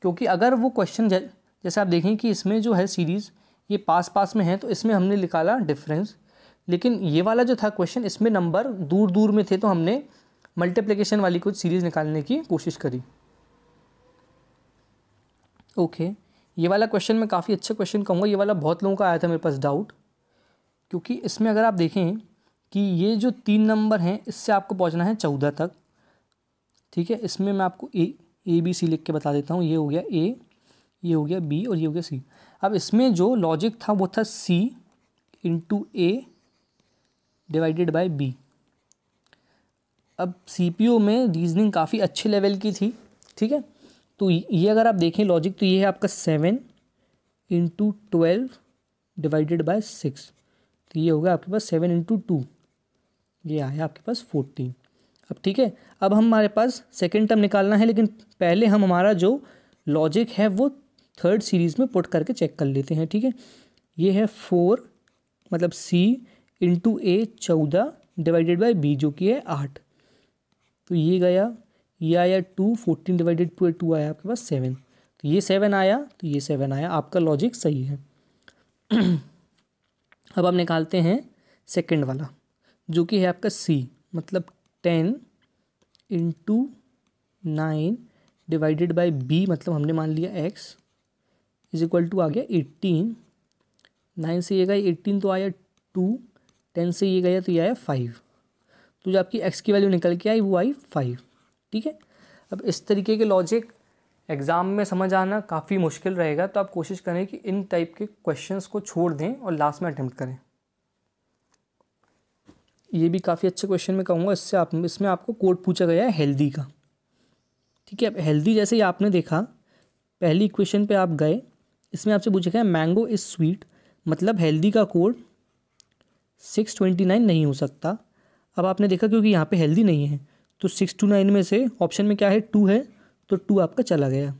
S1: क्योंकि अगर वो क्वेश्चन जैसे आप देखें कि इसमें जो है सीरीज़ ये पास पास में है तो इसमें हमने निकाला डिफरेंस लेकिन ये वाला जो था क्वेश्चन इसमें नंबर दूर दूर में थे तो हमने मल्टीप्लिकेशन वाली कुछ सीरीज़ निकालने की कोशिश करी ओके okay. ये वाला क्वेश्चन मैं काफ़ी अच्छा क्वेश्चन कहूँगा ये वाला बहुत लोगों का आया था मेरे पास डाउट क्योंकि इसमें अगर आप देखें कि ये जो तीन नंबर हैं इससे आपको पहुँचना है चौदह तक ठीक है इसमें मैं आपको ए ए बी सी लिख के बता देता हूँ ये हो गया ए ये हो गया बी और ये हो गया सी अब इसमें जो लॉजिक था वो था C into A divided by B अब सी में रीजनिंग काफ़ी अच्छे लेवल की थी ठीक है तो ये अगर आप देखें लॉजिक तो ये है आपका seven into twelve divided by six तो ये हो गया आपके पास सेवन इंटू टू ये आया आपके पास फोर्टीन अब ठीक है अब हमारे पास सेकेंड टर्म निकालना है लेकिन पहले हम हमारा जो लॉजिक है वो थर्ड सीरीज़ में पुट करके चेक कर लेते हैं ठीक है ये है फोर मतलब सी इंटू ए चौदह डिवाइडेड बाई बी जो कि है आठ तो ये गया ये आया two fourteen divided two two आया आपके पास सेवन तो ये सेवन आया तो ये सेवन आया आपका लॉजिक सही है अब हम निकालते हैं सेकेंड वाला जो कि है आपका सी मतलब ten into nine divided by B मतलब हमने मान लिया एक्स इज इक्वल टू आ गया एट्टीन नाइन से ये गए एट्टीन तो आया टू टेन से ये गया तो ये आया फाइव तो जो आपकी एक्स की वैल्यू निकल के आई वो आई फाइव ठीक है अब इस तरीके के लॉजिक एग्ज़ाम में समझ आना काफ़ी मुश्किल रहेगा तो आप कोशिश करें कि इन टाइप के क्वेश्चंस को छोड़ दें और लास्ट में अटैम्प्ट करें ये भी काफ़ी अच्छे क्वेश्चन में कहूँगा इससे आप इसमें आपको कोड पूछा गया है हेल्दी का ठीक है अब हेल्दी जैसे ही आपने देखा पहली इक्वेशन पे आप गए इसमें आपसे पूछा गया मैंगो इज़ स्वीट मतलब हेल्दी का कोड सिक्स ट्वेंटी नाइन नहीं हो सकता अब आपने देखा क्योंकि यहाँ पे हेल्दी नहीं है तो सिक्स टू नाइन में से ऑप्शन में क्या है टू है तो टू आपका चला गया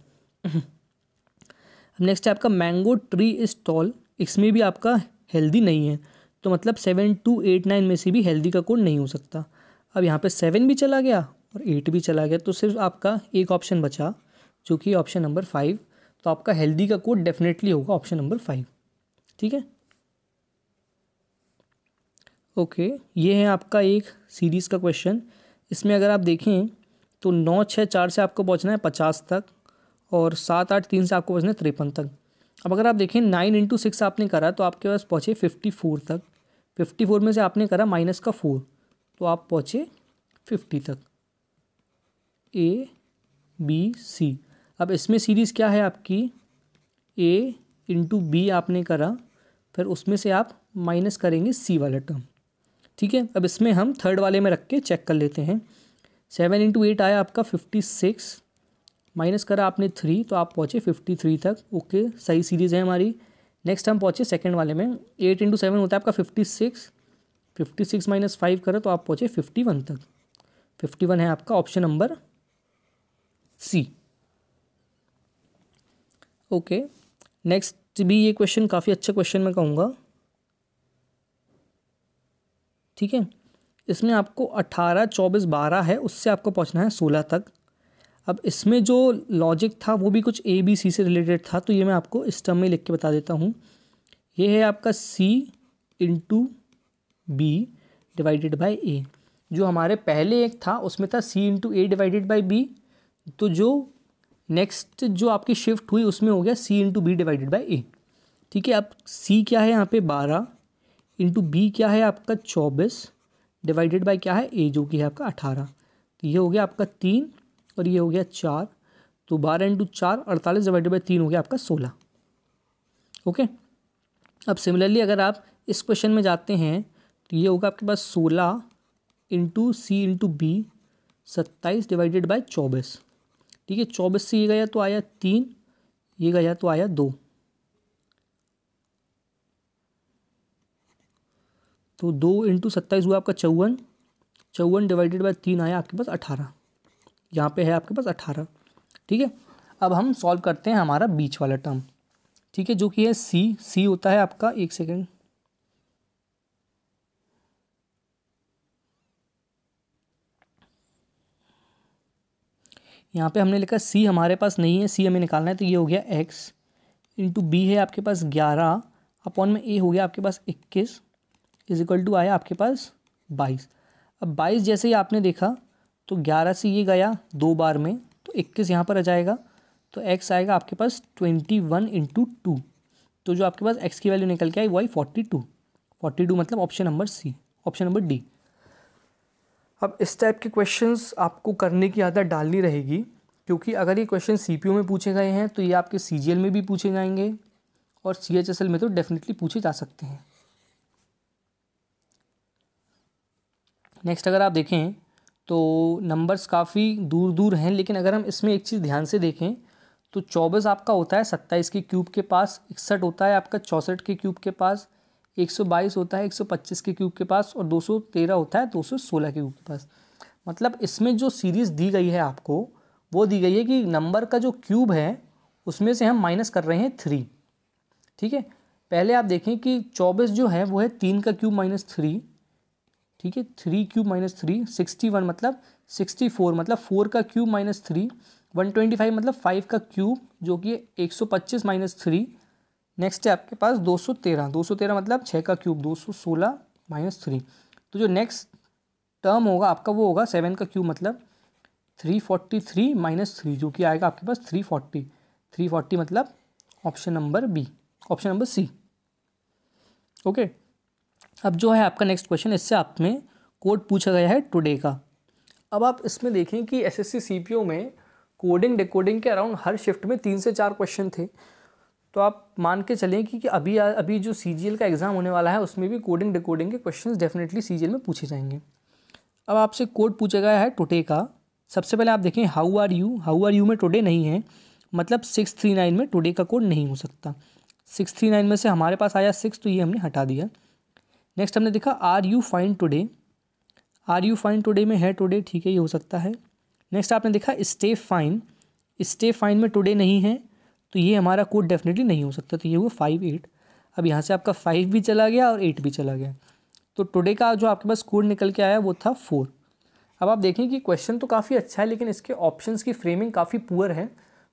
S1: अब नेक्स्ट है आपका मैंगो ट्री इज टॉल इसमें भी आपका हेल्दी नहीं है तो मतलब सेवन टू एट नाइन में से भी हेल्दी का कोड नहीं हो सकता अब यहाँ पे सेवन भी चला गया और एट भी चला गया तो सिर्फ आपका एक ऑप्शन बचा जो कि ऑप्शन नंबर फाइव तो आपका हेल्दी का कोड डेफिनेटली होगा ऑप्शन नंबर फाइव ठीक है ओके ये है आपका एक सीरीज़ का क्वेश्चन इसमें अगर आप देखें तो नौ छः चार से आपको पहुंचना है पचास तक और सात आठ तीन से आपको पहुंचना है तिरपन तक अब अगर आप देखें नाइन इंटू सिक्स आपने करा तो आपके पास पहुँचे फिफ्टी फोर तक फिफ्टी फोर में से आपने करा माइनस का फोर तो आप पहुँचे फिफ्टी तक ए बी सी अब इसमें सीरीज़ क्या है आपकी ए इंटू बी आपने करा फिर उसमें से आप माइनस करेंगे सी वाला टर्म ठीक है अब इसमें हम थर्ड वाले में रख के चेक कर लेते हैं सेवन इंटू एट आया आपका फिफ्टी सिक्स माइनस करा आपने थ्री तो आप पहुँचे फिफ्टी थ्री तक ओके सही सीरीज़ है हमारी नेक्स्ट हम पहुँचे सेकेंड वाले में एट इंटू सेवन होता है आपका fifty six fifty six minus five करा तो आप पहुँचे फिफ्टी वन तक फिफ्टी वन है आपका option number C okay next भी ये क्वेश्चन काफ़ी अच्छा क्वेश्चन मैं कहूँगा ठीक है इसमें आपको अट्ठारह चौबीस बारह है उससे आपको पहुँचना है सोलह तक अब इसमें जो लॉजिक था वो भी कुछ ए बी सी से रिलेटेड था तो ये मैं आपको इस टर्म में लिख के बता देता हूँ ये है आपका C into B divided by A जो हमारे पहले एक था उसमें था C into A divided by B तो जो नेक्स्ट जो आपकी शिफ्ट हुई उसमें हो गया C into B divided by A ठीक है अब सी क्या है यहाँ पे बारह इंटू बी क्या है आपका चौबीस डिवाइडेड बाई क्या है ए जो कि है आपका अठारह तो ये हो गया आपका तीन और ये हो गया चार तो बारह इंटू चार अड़तालीस डिवाइडेड बाई तीन हो गया आपका सोलह ओके अब सिमिलरली अगर आप इस क्वेश्चन में जाते हैं तो ये होगा आपके पास सोलह इंटू सी इंटू बी सत्ताईस डिवाइडेड बाई चौबीस ठीक है चौबीस से ये गया तो आया तीन ये गया तो आया दो तो दो इंटू सत्ताईस हुआ आपका चौवन चौवन डिवाइडेड बाय तीन आया आपके पास अठारह यहाँ पे है आपके पास अठारह ठीक है अब हम सॉल्व करते हैं हमारा बीच वाला टर्म ठीक है जो कि है सी सी होता है आपका एक सेकेंड यहाँ पे हमने लिखा सी हमारे पास नहीं है सी हमें निकालना है तो ये हो गया एक्स इंटू बी है आपके पास ग्यारह अपॉन में ए हो गया आपके पास इक्कीस इज इक्वल टू आया आपके पास बाईस अब बाईस जैसे ही आपने देखा तो ग्यारह से ये गया दो बार में तो इक्कीस यहाँ पर आ जाएगा तो एक्स आएगा आपके पास ट्वेंटी वन इंटू टू तो जो आपके पास एक्स की वैल्यू निकल के आई Y forty two forty two मतलब option number C option number D अब इस टाइप के क्वेश्चंस आपको करने की आदत डालनी रहेगी क्योंकि अगर ये क्वेश्चन सी में पूछे गए हैं तो ये आपके सी में भी पूछे जाएंगे और सी में तो डेफिनेटली पूछे जा सकते हैं नेक्स्ट अगर आप देखें तो नंबर्स काफ़ी दूर दूर हैं लेकिन अगर हम इसमें एक चीज़ ध्यान से देखें तो चौबीस आपका होता है सत्ताईस के क्यूब के पास इकसठ होता है आपका चौंसठ के क्यूब के पास 122 होता है 125 के क्यूब के पास और 213 होता है 216 के क्यूब के पास मतलब इसमें जो सीरीज़ दी गई है आपको वो दी गई है कि नंबर का जो क्यूब है उसमें से हम माइनस कर रहे हैं थ्री ठीक है पहले आप देखें कि चौबीस जो है वो है तीन का क्यूब माइनस थ्री ठीक है three cube minus three sixty one मतलब सिक्सटी फोर मतलब फोर का cube minus three one twenty five मतलब फाइव का क्यूब जो कि एक सौ पच्चीस माइनस थ्री नेक्स्ट है आपके पास 213 213 मतलब छः का क्यूब 216 माइनस थ्री तो जो नेक्स्ट टर्म होगा आपका वो होगा सेवन का क्यूब मतलब three forty three minus three जो कि आएगा आपके पास थ्री फोर्टी थ्री फोर्टी मतलब option number B option number C okay अब जो है आपका नेक्स्ट क्वेश्चन इससे आप में कोड पूछा गया है टुडे का अब आप इसमें देखें कि एस एस में कोडिंग डिकोडिंग के अराउंड हर शिफ्ट में तीन से चार क्वेश्चन थे तो आप मान के चलें कि, कि अभी अभी जो सी का एग्ज़ाम होने वाला है उसमें भी कोडिंग डिकोडिंग के क्वेश्चन डेफिनेटली सी में पूछे जाएंगे अब आपसे कोड पूछा गया है टुडे का सबसे पहले आप देखें how are you how are you में टुडे नहीं है मतलब सिक्स थ्री नाइन में टुडे का कोड नहीं हो सकता सिक्स थ्री नाइन में से हमारे पास आया सिक्स तो ये हमने हटा दिया नेक्स्ट हमने देखा are you fine today are you fine today में है टुडे ठीक है ये हो सकता है नेक्स्ट आपने देखा स्टे फाइन स्टे फाइन में टुडे नहीं है तो ये हमारा कोड डेफिनेटली नहीं हो सकता तो ये हुआ फाइव एट अब यहाँ से आपका फाइव भी चला गया और एट भी चला गया तो टुडे का जो आपके पास कोड निकल के आया वो था फोर अब आप देखें कि क्वेश्चन तो काफ़ी अच्छा है लेकिन इसके ऑप्शंस की फ्रेमिंग काफ़ी पुअर है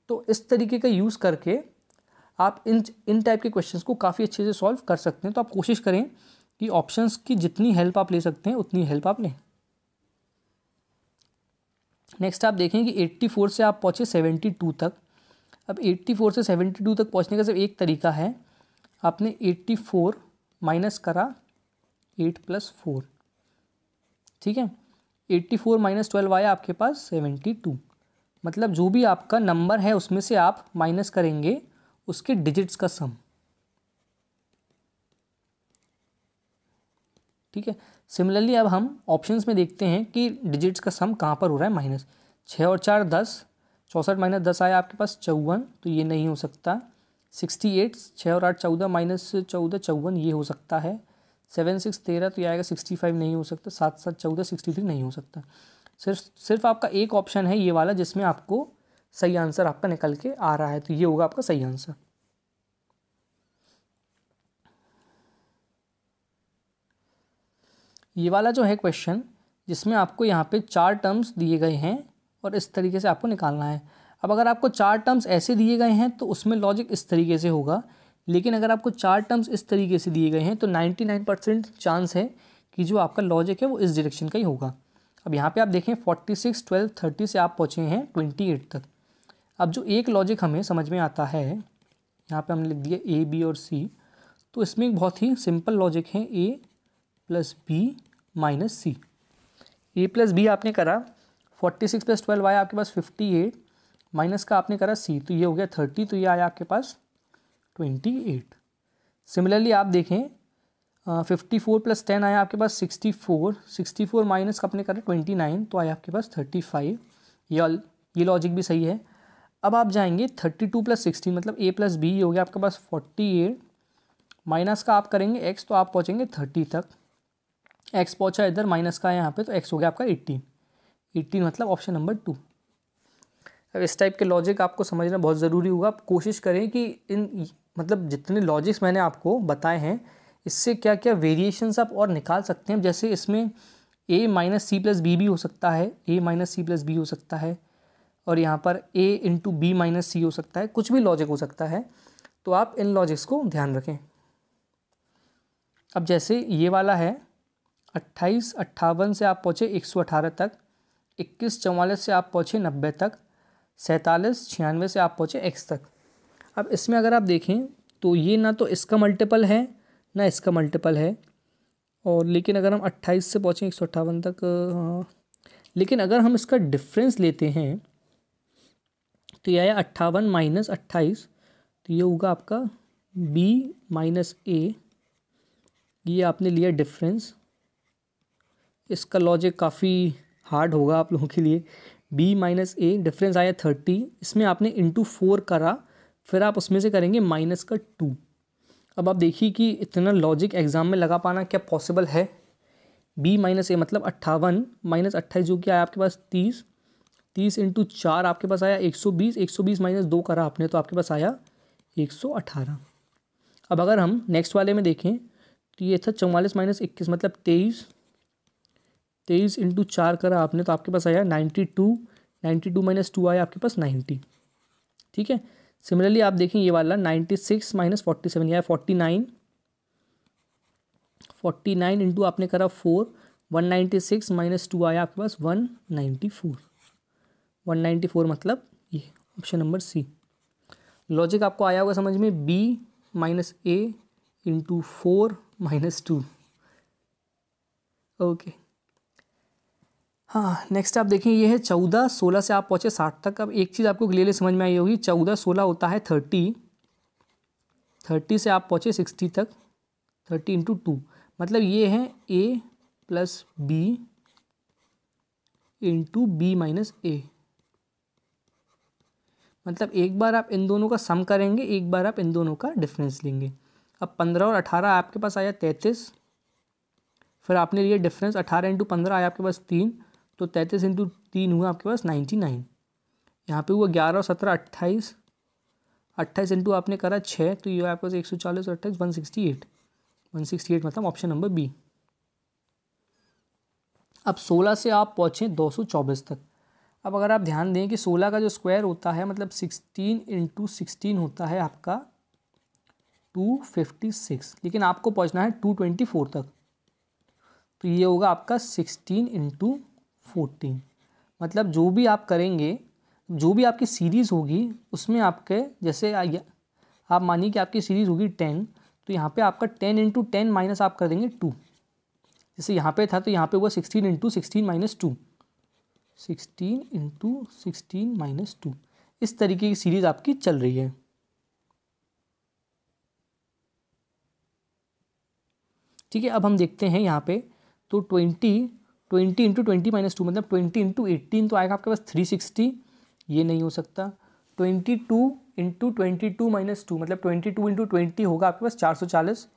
S1: तो इस तरीके का यूज़ करके आप इन इन टाइप के क्वेश्चन को काफ़ी अच्छे से सॉल्व कर सकते हैं तो आप कोशिश करें कि ऑप्शन की जितनी हेल्प आप ले सकते हैं उतनी हेल्प आप लें नेक्स्ट आप देखें कि 84 से आप पहुँचे 72 तक अब 84 से 72 तक पहुंचने का सिर्फ एक तरीका है आपने 84 माइनस करा 8 प्लस फोर ठीक है 84 माइनस ट्वेल्व आया आपके पास 72 मतलब जो भी आपका नंबर है उसमें से आप माइनस करेंगे उसके डिजिट्स का सम ठीक है सिमिलरली अब हम ऑप्शंस में देखते हैं कि डिजिट्स का सम कहाँ पर हो रहा है माइनस छः और चार दस चौंसठ माइनस दस आया आपके पास चौवन तो ये नहीं हो सकता सिक्सटी एट छः और आठ चौदह माइनस चौदह चौवन ये हो सकता है सेवन सिक्स तेरह तो ये आएगा सिक्सटी फाइव नहीं हो सकता सात सात चौदह सिक्सटी थ्री नहीं हो सकता सिर्फ सिर्फ आपका एक ऑप्शन है ये वाला जिसमें आपको सही आंसर आपका निकल के आ रहा है तो ये होगा आपका सही आंसर ये वाला जो है क्वेश्चन जिसमें आपको यहाँ पे चार टर्म्स दिए गए हैं और इस तरीके से आपको निकालना है अब अगर आपको चार टर्म्स ऐसे दिए गए हैं तो उसमें लॉजिक इस तरीके से होगा लेकिन अगर आपको चार टर्म्स इस तरीके से दिए गए हैं तो 99 परसेंट चांस है कि जो आपका लॉजिक है वो इस डायरेक्शन का ही होगा अब यहाँ पे आप देखें 46, 12, 30 से आप पहुँचे हैं 28 तक अब जो एक लॉजिक हमें समझ में आता है यहाँ पे हमने लिख दिया ए बी और सी तो इसमें एक बहुत ही सिंपल लॉजिक है A plus B minus C A plus B आपने करा फोर्टी सिक्स प्लस ट्वेल्व आया आपके पास फिफ्टी एट माइनस का आपने करा सी तो ये हो गया थर्टी तो ये आया आपके पास ट्वेंटी एट सिमिलरली आप देखें फिफ्टी फोर प्लस टेन आया आपके पास sixty four sixty four minus का आपने करा ट्वेंटी नाइन तो आया आपके पास थर्टी फाइव ये ये लॉजिक भी सही है अब आप जाएंगे थर्टी टू प्लस सिक्सटीन मतलब ए प्लस बी हो गया आपके पास फोर्टी एट माइनस का आप करेंगे एक्स तो आप पहुँचेंगे थर्टी तक एक्स पहुँचा इधर माइनस का यहाँ पे तो एक्स हो गया आपका एट्टीन एट्टीन मतलब ऑप्शन नंबर टू अब इस टाइप के लॉजिक आपको समझना बहुत ज़रूरी होगा आप कोशिश करें कि इन मतलब जितने लॉजिक्स मैंने आपको बताए हैं इससे क्या क्या वेरिएशंस आप और निकाल सकते हैं जैसे इसमें A minus C plus B भी हो सकता है A minus C plus B हो सकता है और यहाँ पर A into B minus C हो सकता है कुछ भी लॉजिक हो सकता है तो आप इन लॉजिक्स को ध्यान रखें अब जैसे ये वाला है अट्ठाईस अट्ठावन से आप पहुँचे एक सौ अठारह तक इक्कीस चौवालीस से आप पहुँचे नब्बे तक सैंतालीस छियानवे से आप पहुँचे एक्स तक अब इसमें अगर आप देखें तो ये ना तो इसका मल्टीपल है ना इसका मल्टीपल है और लेकिन अगर हम अट्ठाईस से पहुँचें एक सौ अट्ठावन तक हाँ। लेकिन अगर हम इसका डिफरेंस लेते हैं तो यह आया अट्ठावन माइनस अट्ठाईस तो ये होगा आपका बी माइनस ए ये आपने लिया डिफरेंस इसका लॉजिक काफ़ी हार्ड होगा आप लोगों के लिए बी माइनस ए डिफरेंस आया थर्टी इसमें आपने इंटू फोर करा फिर आप उसमें से करेंगे माइनस का टू अब आप देखिए कि इतना लॉजिक एग्ज़ाम में लगा पाना क्या पॉसिबल है बी माइनस ए मतलब अट्ठावन माइनस अट्ठाईस जो कि आया आपके पास तीस तीस इंटू चार आपके पास आया एक सौ बीस एक सौ बीस माइनस दो करा आपने तो आपके पास आया एक सौ अठारह अब अगर हम नेक्स्ट वाले में देखें तो ये था चौवालीस माइनस इक्कीस मतलब तेईस तेईस इंटू चार करा आपने तो आपके पास आया ninety two ninety two minus two आया आपके पास नाइन्टी ठीक है सिमिलरली आप देखें ये वाला ninety six minus forty seven या forty nine forty nine into आपने करा four one ninety six minus two आया आपके पास one ninety four one ninety four मतलब ये ऑप्शन नंबर सी लॉजिक आपको आया होगा समझ में B minus A into four minus two okay हाँ नेक्स्ट आप देखें ये है चौदह सोलह से आप पहुँचे साठ तक अब एक चीज़ आपको क्लियरली समझ में आई होगी चौदह सोलह होता है थर्टी थर्टी से आप पहुँचे सिक्सटी तक थर्टी इंटू टू मतलब ये है A plus B into B minus A मतलब एक बार आप इन दोनों का सम करेंगे एक बार आप इन दोनों का डिफरेंस लेंगे अब पंद्रह और अठारह आपके पास आया तैंतीस फिर आपने लिए डिफरेंस अठारह इंटू पंद्रह आया आपके पास तीन तो तैंतीस इंटू तीन हुआ आपके पास नाइन्टी नाइन यहाँ पर हुआ ग्यारह और सत्रह अट्ठाईस अट्ठाईस इंटू आपने करा छः तो ये आपके पास एक सौ चालीस और अट्ठाईस one sixty eight one sixty eight मतलब ऑप्शन नंबर बी अब सोलह से आप पहुँचें दो सौ चौबीस तक अब अगर आप ध्यान दें कि सोलह का जो स्क्वायर होता है मतलब सिक्सटीन इंटू सिक्सटीन होता है आपका टू फिफ्टी सिक्स लेकिन आपको पहुँचना है टू ट्वेंटी फोर तक तो ये होगा आपका सिक्सटीन इंटू फोर्टीन मतलब जो भी आप करेंगे जो भी आपकी सीरीज़ होगी उसमें आपके जैसे आप मानिए कि आपकी सीरीज़ होगी टेन तो यहाँ पे आपका टेन इंटू टेन माइनस आप कर देंगे टू जैसे यहाँ पे था तो यहाँ पे हुआ sixteen into sixteen minus two sixteen into sixteen minus two इस तरीके की सीरीज़ आपकी चल रही है ठीक है अब हम देखते हैं यहाँ पे तो twenty twenty into twenty minus two मतलब ट्वेंटी इंटू एट्टीन तो आएगा आपके पास थ्री सिक्सटी ये नहीं हो सकता twenty two into twenty two minus two मतलब ट्वेंटी टू इंटू ट्वेंटी होगा आपके पास चार सौ चालीस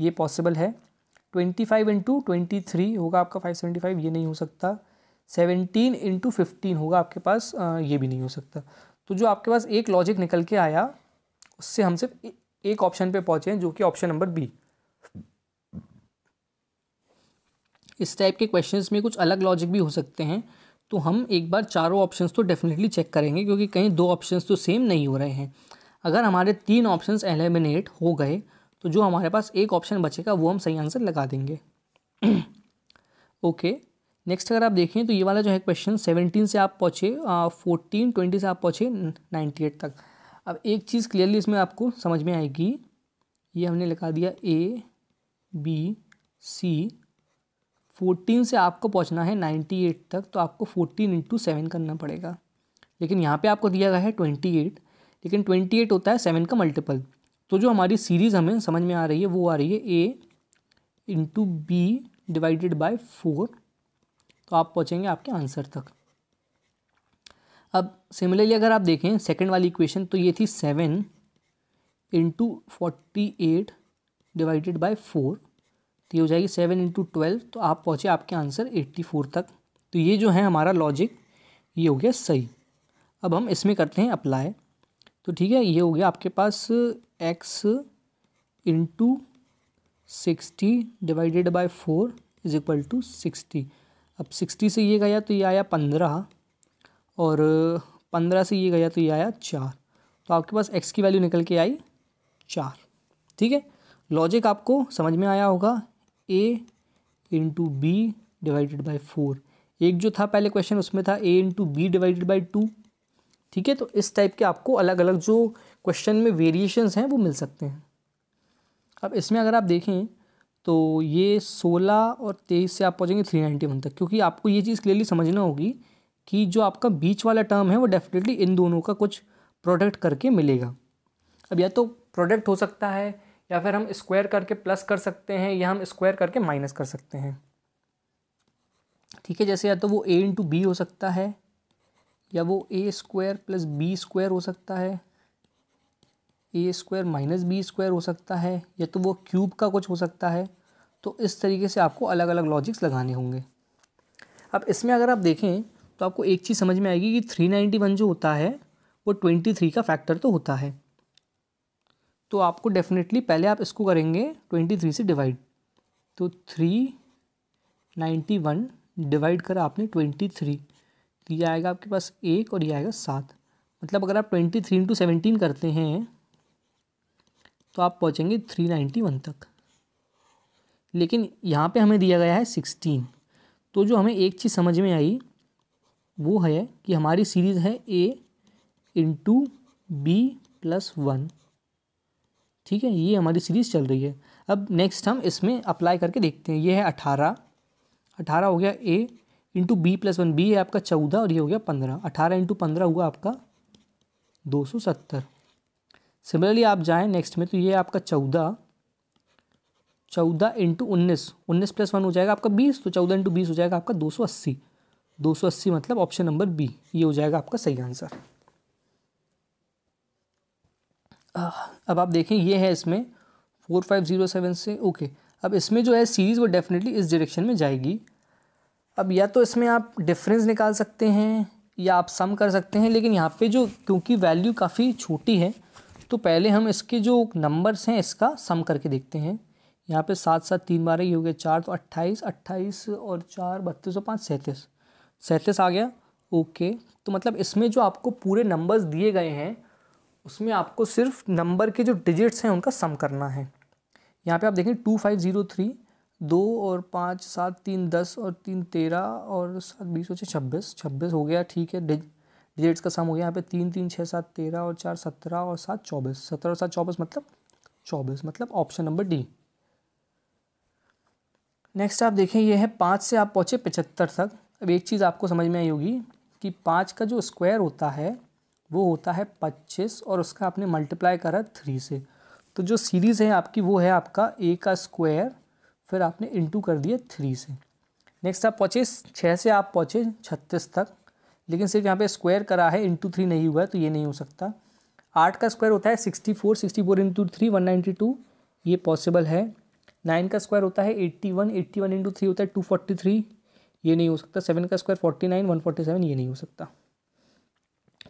S1: ये पॉसिबल है twenty five into twenty three होगा आपका फाइव सेवेंटी फाइव ये नहीं हो सकता सेवनटीन इंटू फिफ्टीन होगा आपके पास ये भी नहीं हो सकता तो जो आपके पास एक लॉजिक निकल के आया उससे हम सिर्फ एक ऑप्शन पर पहुँचे हैं जो कि ऑप्शन नंबर बी इस टाइप के क्वेश्चन में कुछ अलग लॉजिक भी हो सकते हैं तो हम एक बार चारों ऑप्शंस तो डेफिनेटली चेक करेंगे क्योंकि कहीं दो ऑप्शंस तो सेम नहीं हो रहे हैं अगर हमारे तीन ऑप्शंस एलिमिनेट हो गए तो जो हमारे पास एक ऑप्शन बचेगा वो हम सही आंसर लगा देंगे ओके नेक्स्ट अगर आप देखें तो ये वाला जो है क्वेश्चन सेवनटीन से आप पहुँचे फोर्टीन ट्वेंटी से आप पहुँचे नाइन्टी एट तक अब एक चीज़ क्लियरली इसमें आपको समझ में आएगी ये हमने लिखा दिया ए बी सी फोर्टीन से आपको पहुंचना है नाइन्टी एट तक तो आपको फोर्टीन इंटू सेवन करना पड़ेगा लेकिन यहाँ पे आपको दिया गया है ट्वेंटी एट लेकिन ट्वेंटी एट होता है सेवन का मल्टीपल तो जो हमारी सीरीज़ हमें समझ में आ रही है वो आ रही है A into B divided by four तो आप पहुँचेंगे आपके आंसर तक अब सिमिलरली अगर आप देखें सेकेंड वाली इक्वेशन तो ये थी seven into forty eight divided by four तो ये हो जाएगी सेवन इंटू ट्वेल्व तो आप पहुँचे आपके आंसर एट्टी फोर तक तो ये जो है हमारा लॉजिक ये हो गया सही अब हम इसमें करते हैं अप्लाई तो ठीक है ये हो गया आपके पास X into sixty divided by four is equal to sixty अब सिक्सटी से ये गया तो ये आया पंद्रह और पंद्रह से ये गया तो ये आया चार तो आपके पास एक्स की वैल्यू निकल के आई चार ठीक है लॉजिक आपको समझ में आया होगा A into B divided by four एक जो था पहले क्वेश्चन उसमें था A into B divided by two ठीक है तो इस टाइप के आपको अलग अलग जो क्वेश्चन में वेरिएशंस हैं वो मिल सकते हैं अब इसमें अगर आप देखें तो ये सोलह और तेईस से आप पहुँचेंगे थ्री नाइन्टी वन तक क्योंकि आपको ये चीज़ क्लियरली समझना होगी कि जो आपका बीच वाला टर्म है वो डेफिनेटली इन दोनों का कुछ प्रोडक्ट करके मिलेगा अब या तो प्रोडक्ट हो सकता है या फिर हम स्क्वायर करके प्लस कर सकते हैं या हम स्क्वायर करके माइनस कर सकते हैं ठीक है जैसे या तो वो ए इंटू बी हो सकता है या वो A square plus B square हो सकता है A square minus B square हो सकता है या तो वो क्यूब का कुछ हो सकता है तो इस तरीके से आपको अलग अलग लॉजिक्स लगाने होंगे अब इसमें अगर आप देखें तो आपको एक चीज़ समझ में आएगी कि थ्री नाइन्टी वन जो होता है वो ट्वेंटी थ्री का फैक्टर तो होता है तो आपको डेफिनेटली पहले आप इसको करेंगे ट्वेंटी थ्री से डिवाइड तो थ्री नाइन्टी वन डिवाइड करा आपने ट्वेंटी थ्री तो ये आएगा आपके पास एक और ये आएगा सात मतलब अगर आप ट्वेंटी थ्री इंटू सेवेंटीन करते हैं तो आप पहुँचेंगे थ्री नाइन्टी वन तक लेकिन यहाँ पे हमें दिया गया है सिक्सटीन तो जो हमें एक चीज़ समझ में आई वो है कि हमारी सीरीज़ है A into B plus one ठीक है ये हमारी सीरीज़ चल रही है अब नेक्स्ट हम इसमें अप्लाई करके देखते हैं ये है अठारह अठारह हो गया A into B plus one B है आपका चौदह और ये हो गया पंद्रह अठारह इंटू पंद्रह हुआ आपका दो सौ सत्तर सिमिलरली आप जाएँ नेक्स्ट में तो ये आपका चौदह चौदह इंटू उन्नीस उन्नीस प्लस वन हो जाएगा आपका बीस तो चौदह इंटू बीस हो जाएगा आपका दो सौ अस्सी दो सौ अस्सी मतलब ऑप्शन नंबर बी ये हो जाएगा आपका सही आंसर अब आप देखें ये है इसमें फोर फाइव ज़ीरो सेवन से ओके अब इसमें जो है सीरीज़ वो डेफिनेटली इस डायरेक्शन में जाएगी अब या तो इसमें आप डिफरेंस निकाल सकते हैं या आप सम कर सकते हैं लेकिन यहाँ पे जो क्योंकि वैल्यू काफ़ी छोटी है तो पहले हम इसके जो नंबर्स हैं इसका सम करके देखते हैं यहाँ पे सात सात तीन बारह ही हो गया चार तो अट्ठाईस अट्ठाईस और चार बत्तीस और पाँच सैंतीस सैंतीस आ गया ओके तो मतलब इसमें जो आपको पूरे नंबर्स दिए गए हैं उसमें आपको सिर्फ नंबर के जो डिजिट्स हैं उनका सम करना है यहाँ पे आप देखें टू फाइव ज़ीरो थ्री दो और पाँच सात तीन दस और तीन तेरह और सात बीस पच्चीस छब्बीस छब्बीस हो गया ठीक है डिजिट्स का सम हो गया यहाँ पे तीन तीन छः सात तेरह और चार सत्रह और सात चौबीस सत्रह और सात चौबीस मतलब चौबीस मतलब ऑप्शन नंबर डी नेक्स्ट आप देखें ये है पाँच से आप पहुँचे पचहत्तर तक अब एक चीज़ आपको समझ में आई होगी कि पाँच का जो स्क्वायर होता है वो होता है पच्चीस और उसका आपने मल्टीप्लाई करा थ्री से तो जो सीरीज़ है आपकी वो है आपका ए का स्क्वायर फिर आपने इंटू कर दिया थ्री से नेक्स्ट आप पहुँचे छः से आप पहुँचे छत्तीस तक लेकिन सिर्फ यहाँ पे स्क्वायर करा है इंटू थ्री नहीं हुआ है तो ये नहीं हो सकता आठ का स्क्वायर होता है sixty four sixty four into three one ninety two ये पॉसिबल है नाइन का स्क्वायर होता है eighty one eighty one into three होता है टू फोर्टी थ्री ये नहीं हो सकता सेवन का square forty nine one forty seven ये नहीं हो सकता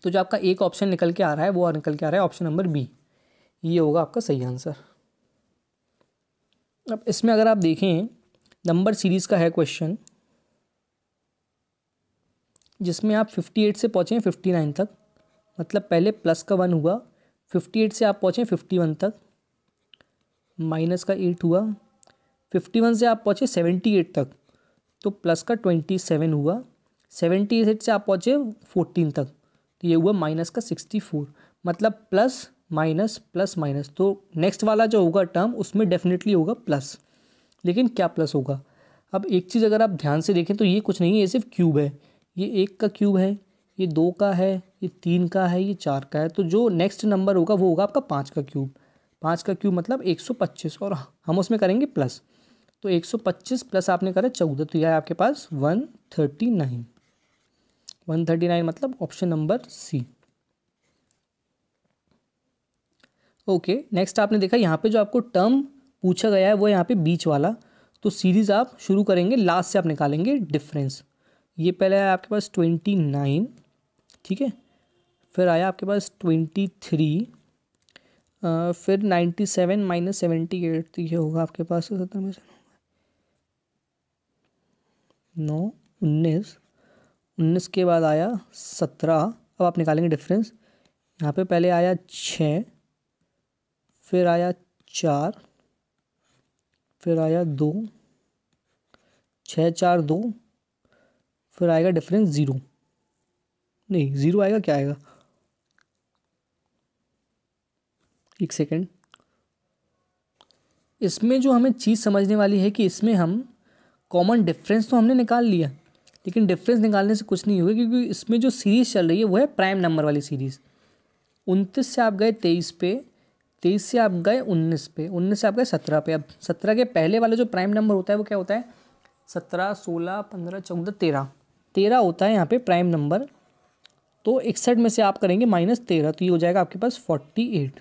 S1: तो जो आपका एक ऑप्शन निकल के आ रहा है वो निकल के आ रहा है ऑप्शन नंबर बी ये होगा आपका सही आंसर अब इसमें अगर आप देखें नंबर सीरीज़ का है क्वेश्चन जिसमें आप 58 से पहुँचें 59 तक मतलब पहले प्लस का वन हुआ 58 से आप पहुँचें 51 तक माइनस का एट हुआ 51 से आप पहुँचे 78 तक तो प्लस का 27 हुआ 78 से आप पहुँचे 14 तक तो ये हुआ माइनस का सिक्सटी फोर मतलब प्लस माइनस प्लस माइनस तो नेक्स्ट वाला जो होगा टर्म उसमें डेफिनेटली होगा प्लस लेकिन क्या प्लस होगा अब एक चीज़ अगर आप ध्यान से देखें तो ये कुछ नहीं है ये सिर्फ क्यूब है ये एक का क्यूब है ये दो का है ये तीन का है ये चार का है तो जो नेक्स्ट नंबर होगा वो होगा आपका पाँच का क्यूब पाँच का क्यूब मतलब एक सौ पच्चीस और हम उसमें करेंगे प्लस तो एक सौ पच्चीस प्लस आपने करा चौदह तो यह है आपके पास one thirty nine one thirty nine मतलब option number C okay next आपने देखा यहाँ पे जो आपको टर्म पूछा गया है वो यहाँ पे बीच वाला तो सीरीज़ आप शुरू करेंगे लास्ट से आप निकालेंगे डिफरेंस ये पहले आया आपके पास ट्वेंटी नाइन ठीक है फिर आया आपके पास ट्वेंटी थ्री फिर ninety seven minus seventy eight तो ये होगा आपके पास सत्रह में से नौ उन्नीस उन्नीस के बाद आया सत्रह अब आप निकालेंगे डिफरेंस यहाँ पे पहले आया छ फिर आया चार फिर आया दो छ चार दो फिर आएगा डिफरेंस ज़ीरो नहीं ज़ीरो आएगा क्या आएगा एक सेकेंड इसमें जो हमें चीज़ समझने वाली है कि इसमें हम कॉमन डिफरेंस तो हमने निकाल लिया लेकिन डिफरेंस निकालने से कुछ नहीं होगा क्योंकि इसमें जो सीरीज़ चल रही है वो है प्राइम नंबर वाली सीरीज़ उनतीस से आप गए तेईस पे तेईस से आप गए उन्नीस पे उन्नीस से आप गए सत्रह पे अब सत्रह के पहले वाला जो प्राइम नंबर होता है वो क्या होता है सत्रह सोलह पंद्रह चौदह तेरह तेरह होता है यहाँ पे प्राइम नंबर तो इकसठ में से आप करेंगे माइनस तेरह तो ये हो जाएगा आपके पास फोर्टी एट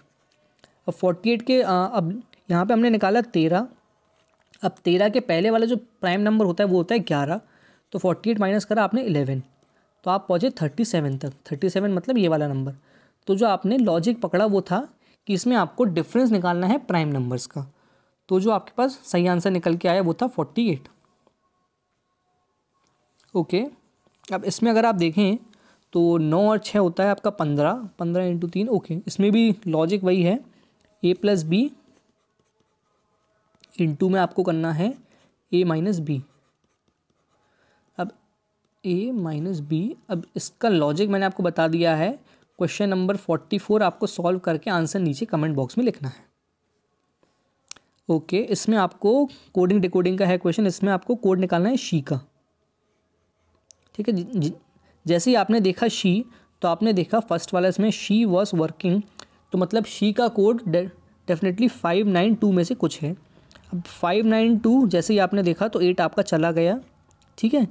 S1: अब फोर्टी एट के आ, अब यहाँ पे हमने निकाला तेरह अब तेरह के पहले वाला जो प्राइम नंबर होता है वो होता है ग्यारह तो फोर्टी एट माइनस करा आपने इलेवन तो आप पहुँचे थर्टी सेवन तक थर्टी सेवन मतलब ये वाला नंबर तो जो आपने लॉजिक पकड़ा वो था कि इसमें आपको डिफरेंस निकालना है प्राइम नंबर्स का तो जो आपके पास सही आंसर निकल के आया वो था फोर्टी एट ओके अब इसमें अगर आप देखें तो नौ और छः होता है आपका पंद्रह पंद्रह इंटू तीन ओके इसमें भी लॉजिक वही है ए प्लस बी इंटू में आपको करना है A minus B A minus B अब इसका लॉजिक मैंने आपको बता दिया है क्वेश्चन नंबर फोर्टी फोर आपको सॉल्व करके आंसर नीचे कमेंट बॉक्स में लिखना है ओके okay, इसमें आपको कोडिंग डिकोडिंग का है क्वेश्चन इसमें आपको कोड निकालना है शी का ठीक है जैसे ही आपने देखा शी तो आपने देखा फर्स्ट वाला इसमें शी वॉज वर्किंग तो मतलब शी का code definitely five nine two में से कुछ है अब फाइव नाइन टू जैसे ही आपने देखा तो एट आपका चला गया ठीक है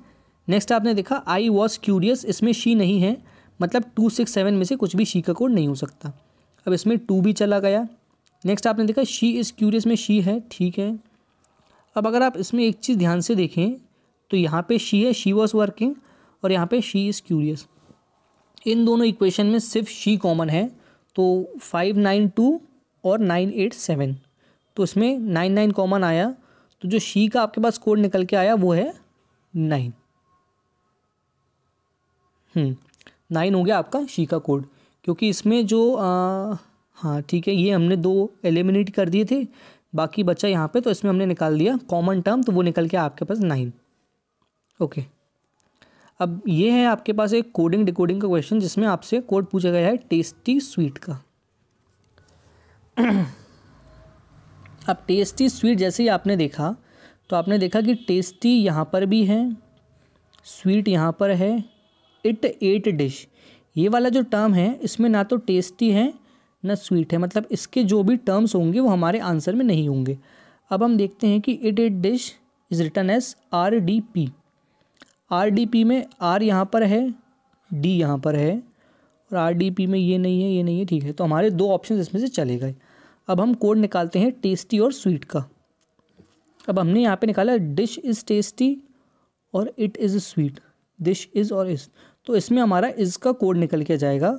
S1: नेक्स्ट आपने देखा आई वॉज क्यूरियस इसमें शी नहीं है मतलब टू सिक्स सेवन में से कुछ भी शी का कोड नहीं हो सकता अब इसमें टू भी चला गया नेक्स्ट आपने देखा शी इज़ क्यूरियस में शी है ठीक है अब अगर आप इसमें एक चीज़ ध्यान से देखें तो यहाँ पे शी है शी वॉज वर्किंग और यहाँ पे शी इज़ क्यूरियस इन दोनों इक्वेशन में सिर्फ शी कॉमन है तो फाइव नाइन टू और नाइन एट सेवन तो इसमें नाइन नाइन कॉमन आया तो जो शी का आपके पास कोड निकल के आया वो है नाइन नाइन हम्म, हो गया आपका शीका कोड क्योंकि इसमें जो आ, हाँ ठीक है ये हमने दो एलिमिनेट कर दिए थे बाकी बचा यहाँ पे तो इसमें हमने निकाल दिया कॉमन टर्म तो वो निकल के आपके पास नाइन ओके अब ये है आपके पास एक कोडिंग डिकोडिंग का क्वेश्चन जिसमें आपसे कोड पूछा गया है टेस्टी स्वीट का अब टेस्टी स्वीट जैसे ही आपने देखा तो आपने देखा कि टेस्टी यहाँ पर भी है स्वीट यहाँ पर है इट एट डिश ये वाला जो टर्म है इसमें ना तो टेस्टी है ना स्वीट है मतलब इसके जो भी टर्म्स होंगे वो हमारे आंसर में नहीं होंगे अब हम देखते हैं कि it eight dish is return as R D P R D P में आर यहाँ पर है डी यहाँ पर है और आर डी पी में ये नहीं है ये नहीं है ठीक है तो हमारे दो ऑप्शन इसमें से चले गए अब हम कोड निकालते हैं टेस्टी और स्वीट का अब हमने यहाँ पे निकाला डिश इज़ टेस्टी और it is sweet dish is और इज़ तो इसमें हमारा इसका कोड निकल के जाएगा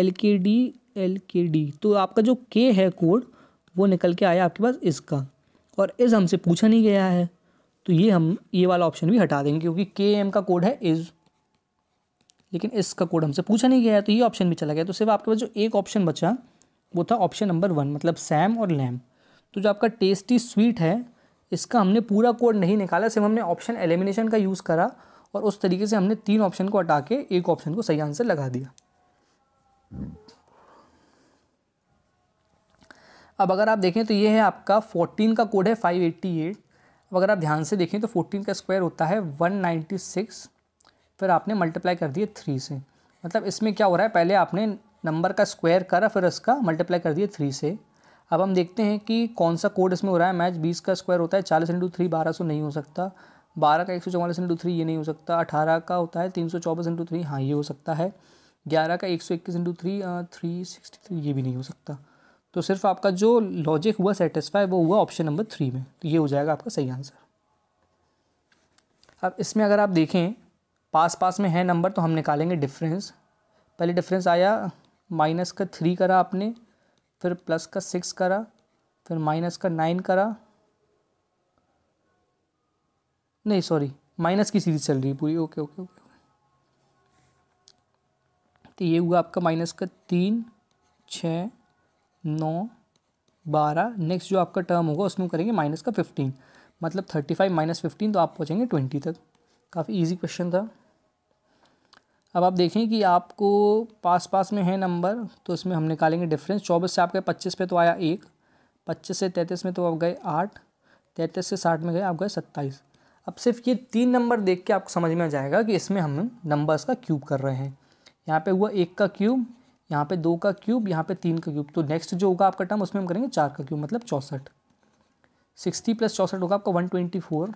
S1: एल के डी एल के डी तो आपका जो के है कोड वो निकल के आया आपके पास इसका और इज़ हमसे पूछा नहीं गया है तो ये हम ये वाला ऑप्शन भी हटा देंगे क्योंकि के एम का कोड है इज़ लेकिन इसका कोड हमसे पूछा नहीं गया है तो ये ऑप्शन भी चला गया तो सिर्फ आपके पास जो एक ऑप्शन बचा वो था ऑप्शन नंबर वन मतलब सैम और लैम तो जो आपका टेस्टी स्वीट है इसका हमने पूरा कोड नहीं निकाला सिर्फ हमने ऑप्शन एलिमिनेशन का यूज़ करा और उस तरीके से हमने तीन ऑप्शन को हटा के एक ऑप्शन को सही आंसर लगा दिया अब अगर आप देखें तो ये है आपका फोर्टीन का कोड है फाइव एट्टी एट अब अगर आप ध्यान से देखें तो फोर्टीन का स्क्वायर होता है वन नाइन्टी सिक्स फिर आपने मल्टीप्लाई कर दिए थ्री से मतलब इसमें क्या हो रहा है पहले आपने नंबर का स्क्वायर करा फिर इसका मल्टीप्लाई कर दिए थ्री से अब हम देखते हैं कि कौन सा कोड इसमें हो रहा है मैच बीस का स्क्वायर होता है चालीस इंटू थ्री बारह सौ नहीं हो सकता बारह का एक सौ चौवालीस इंटू थ्री ये नहीं हो सकता अठारह का होता है तीन सौ चौबीस इंटू थ्री हाँ ये हो सकता है ग्यारह का एक सौ इक्कीस into three three sixty three ये भी नहीं हो सकता तो सिर्फ आपका जो लॉजिक हुआ सेटिस्फाई वो हुआ ऑप्शन नंबर थ्री में तो ये हो जाएगा आपका सही आंसर अब इसमें अगर आप देखें पास पास में है नंबर तो हम निकालेंगे डिफरेंस पहले डिफरेंस आया माइनस का थ्री करा आपने फिर प्लस का सिक्स करा फिर माइनस का नाइन करा नहीं सॉरी माइनस की सीरीज चल रही है पूरी ओके ओके ओके तो ये हुआ आपका माइनस का तीन छः नौ बारह नेक्स्ट जो आपका टर्म होगा उसमें करेंगे माइनस का फिफ्टीन मतलब थर्टी फाइव माइनस फिफ्टीन तो आप पहुँचेंगे ट्वेंटी तक काफ़ी इजी क्वेश्चन था अब आप देखें कि आपको पास पास में है नंबर तो इसमें हम निकालेंगे डिफरेंस चौबीस से आप गए पच्चीस पे तो आया एक पच्चीस से तैंतीस में तो आप गए आठ तैंतीस से साठ में गए आप गए सत्ताईस अब सिर्फ ये तीन नंबर देख के आपको समझ में आ जाएगा कि इसमें हम नंबर्स का क्यूब कर रहे हैं यहाँ पे हुआ एक का क्यूब यहाँ पे दो का क्यूब यहाँ पे तीन का क्यूब तो नेक्स्ट जो होगा आपका टर्म उसमें हम करेंगे चार का क्यूब मतलब चौंसठ सिक्सटी प्लस चौंसठ होगा आपका one twenty four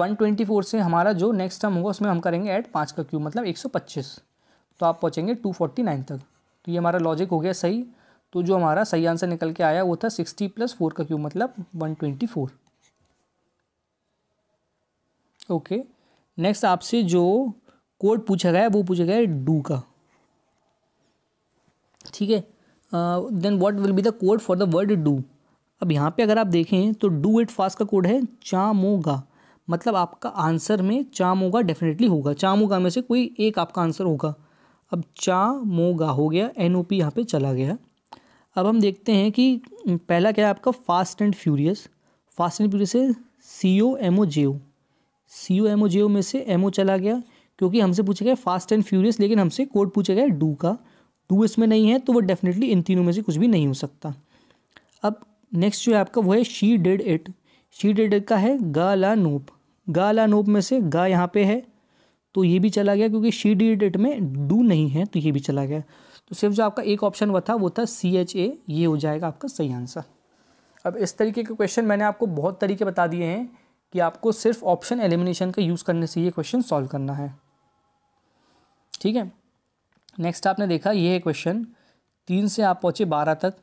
S1: one twenty four से हमारा जो नेक्स्ट टर्म होगा उसमें हम करेंगे ऐड पाँच का क्यूब मतलब एक सौ पच्चीस तो आप पहुँचेंगे टू फोर्टी नाइन तक तो ये हमारा लॉजिक हो गया सही तो जो हमारा सही आंसर निकल के आया वो था सिक्सटी प्लस फोर का क्यूब मतलब one twenty four okay next आपसे जो कोड पूछा गया है वो पूछा गया है डू का ठीक है then what will be the code for the word do अब यहाँ पे अगर आप देखें तो डू इट फास्ट का कोड है चामोगा मतलब आपका आंसर में चामोगा डेफिनेटली होगा चामोगा में से कोई एक आपका आंसर होगा अब चामोगा हो गया एन ओ पी यहाँ पर चला गया अब हम देखते हैं कि पहला क्या है आपका fast and furious fast and furious है सी ओ एम ओ जे ओ सी ओ एम ओ जे ओ में से एम ओ चला गया क्योंकि हमसे पूछा गया फास्ट एंड फ्यूरियस लेकिन हमसे कोड पूछा गया डू का डू इसमें नहीं है तो वो डेफिनेटली इन तीनों में से कुछ भी नहीं हो सकता अब नेक्स्ट जो है आपका वो है she dead it she dead it का है गा ला नोप गा ला नोप में से गा यहाँ पे है तो ये भी चला गया क्योंकि शी डेड इट में डू नहीं है तो ये भी चला गया तो सिर्फ जो आपका एक ऑप्शन हुआ था वो था सी एच ए ये हो जाएगा आपका सही आंसर अब इस तरीके के क्वेश्चन मैंने आपको बहुत तरीके बता दिए हैं कि आपको सिर्फ ऑप्शन एलिमिनेशन का यूज़ करने से ये क्वेश्चन सॉल्व करना है ठीक है नेक्स्ट आपने देखा ये है क्वेश्चन तीन से आप पहुँचे बारह तक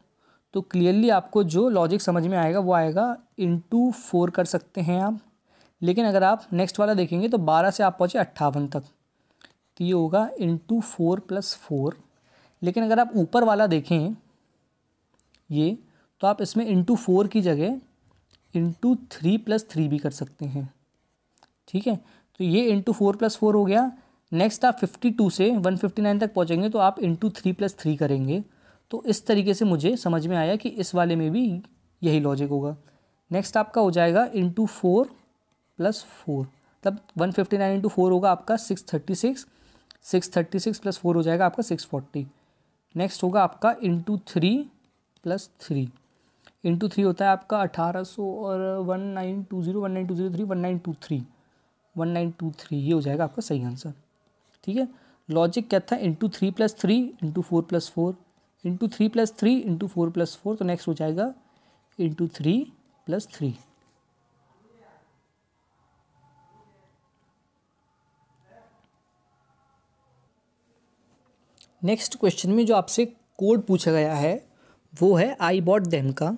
S1: तो क्लियरली आपको जो लॉजिक समझ में आएगा वो आएगा इंटू फोर कर सकते हैं आप लेकिन अगर आप नेक्स्ट वाला देखेंगे तो बारह से आप पहुँचे अट्ठावन तक तो ये होगा इंटू फोर प्लस फोर लेकिन अगर आप ऊपर वाला देखें ये तो आप इसमें इंटू फोर की जगह इंटू थ्री प्लस थ्री भी कर सकते हैं ठीक है तो ये इंटू फोर प्लस फोर हो गया नेक्स्ट आप फिफ्टी टू से वन फिफ्टी नाइन तक पहुँचेंगे तो आप इंटू थ्री प्लस थ्री करेंगे तो इस तरीके से मुझे समझ में आया कि इस वाले में भी यही लॉजिक होगा नेक्स्ट आपका हो जाएगा इंटू फोर प्लस फोर तब one fifty nine into four होगा आपका six thirty six six thirty six plus four हो जाएगा आपका सिक्स फोर्टी नेक्स्ट होगा आपका into three plus three into three होता है आपका अठारह सौ और one nine two zero one nine two zero three one nine two three one nine two three ये हो जाएगा आपका सही आंसर ठीक है लॉजिक क्या था into three plus three into four plus four into three plus three into four plus four तो नेक्स्ट हो जाएगा into three plus three next question में जो आपसे कोड पूछा गया है वो है आई बॉट देम का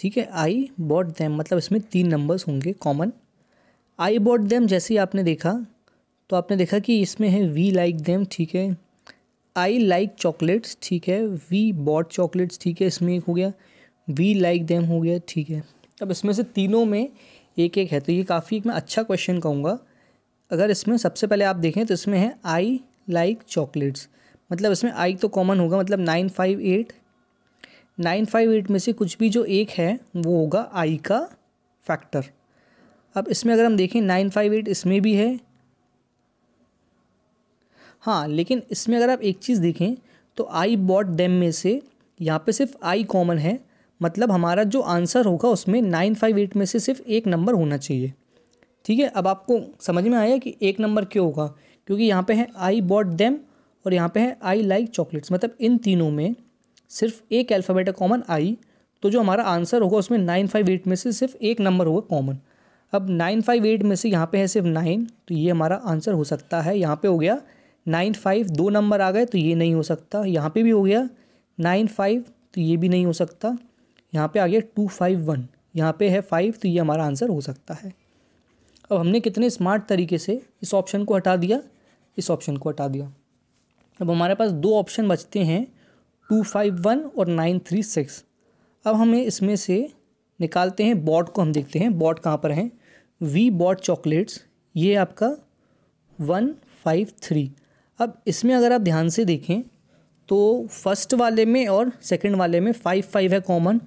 S1: ठीक है आई बॉट देम मतलब इसमें तीन नंबर्स होंगे कॉमन आई बॉट देम जैसे ही आपने देखा तो आपने देखा कि इसमें है वी लाइक देम ठीक है आई लाइक चॉकलेट्स ठीक है वी बॉट चॉकलेट्स ठीक है इसमें एक हो गया वी लाइक देम हो गया ठीक है अब इसमें से तीनों में एक एक है तो ये काफ़ी एक मैं अच्छा क्वेश्चन कहूँगा अगर इसमें सबसे पहले आप देखें तो इसमें है आई लाइक चॉकलेट्स मतलब इसमें आई तो कॉमन होगा मतलब nine five eight nine five eight में से कुछ भी जो एक है वो होगा आई का फैक्टर अब इसमें अगर हम देखें नाइन फाइव एट इसमें भी है हाँ लेकिन इसमें अगर आप एक चीज़ देखें तो आई बॉट डेम में से यहाँ पे सिर्फ आई कॉमन है मतलब हमारा जो आंसर होगा उसमें नाइन फाइव एट में से सिर्फ एक नंबर होना चाहिए ठीक है अब आपको समझ में आया कि एक नंबर क्यों होगा क्योंकि यहाँ पे है आई बॉट डेम और यहाँ पे है आई लाइक चॉकलेट्स मतलब इन तीनों में सिर्फ एक अल्फ़ाबेट है कॉमन आई तो जो हमारा आंसर होगा उसमें नाइन फाइव एट में से सिर्फ एक नंबर होगा कॉमन अब नाइन फाइव एट में से यहाँ पे है सिर्फ नाइन तो ये हमारा आंसर हो सकता है यहाँ पे हो गया नाइन फाइव दो नंबर आ गए तो ये नहीं हो सकता यहाँ पे भी हो गया नाइन फाइव तो ये भी नहीं हो सकता यहाँ पे आ गया टू फाइव वन यहाँ पे है फाइव तो ये हमारा आंसर हो सकता है अब हमने कितने स्मार्ट तरीके से इस ऑप्शन को हटा दिया इस ऑप्शन को हटा दिया अब हमारे पास दो ऑप्शन बचते हैं टू फाइव वन और नाइन थ्री सिक्स अब हमें इसमें से निकालते हैं बॉट को हम देखते हैं बॉट कहाँ पर हैं वी बॉट चॉकलेट्स ये आपका वन फाइव थ्री अब इसमें अगर आप ध्यान से देखें तो फर्स्ट वाले में और सेकंड वाले में फाइव फाइव है कॉमन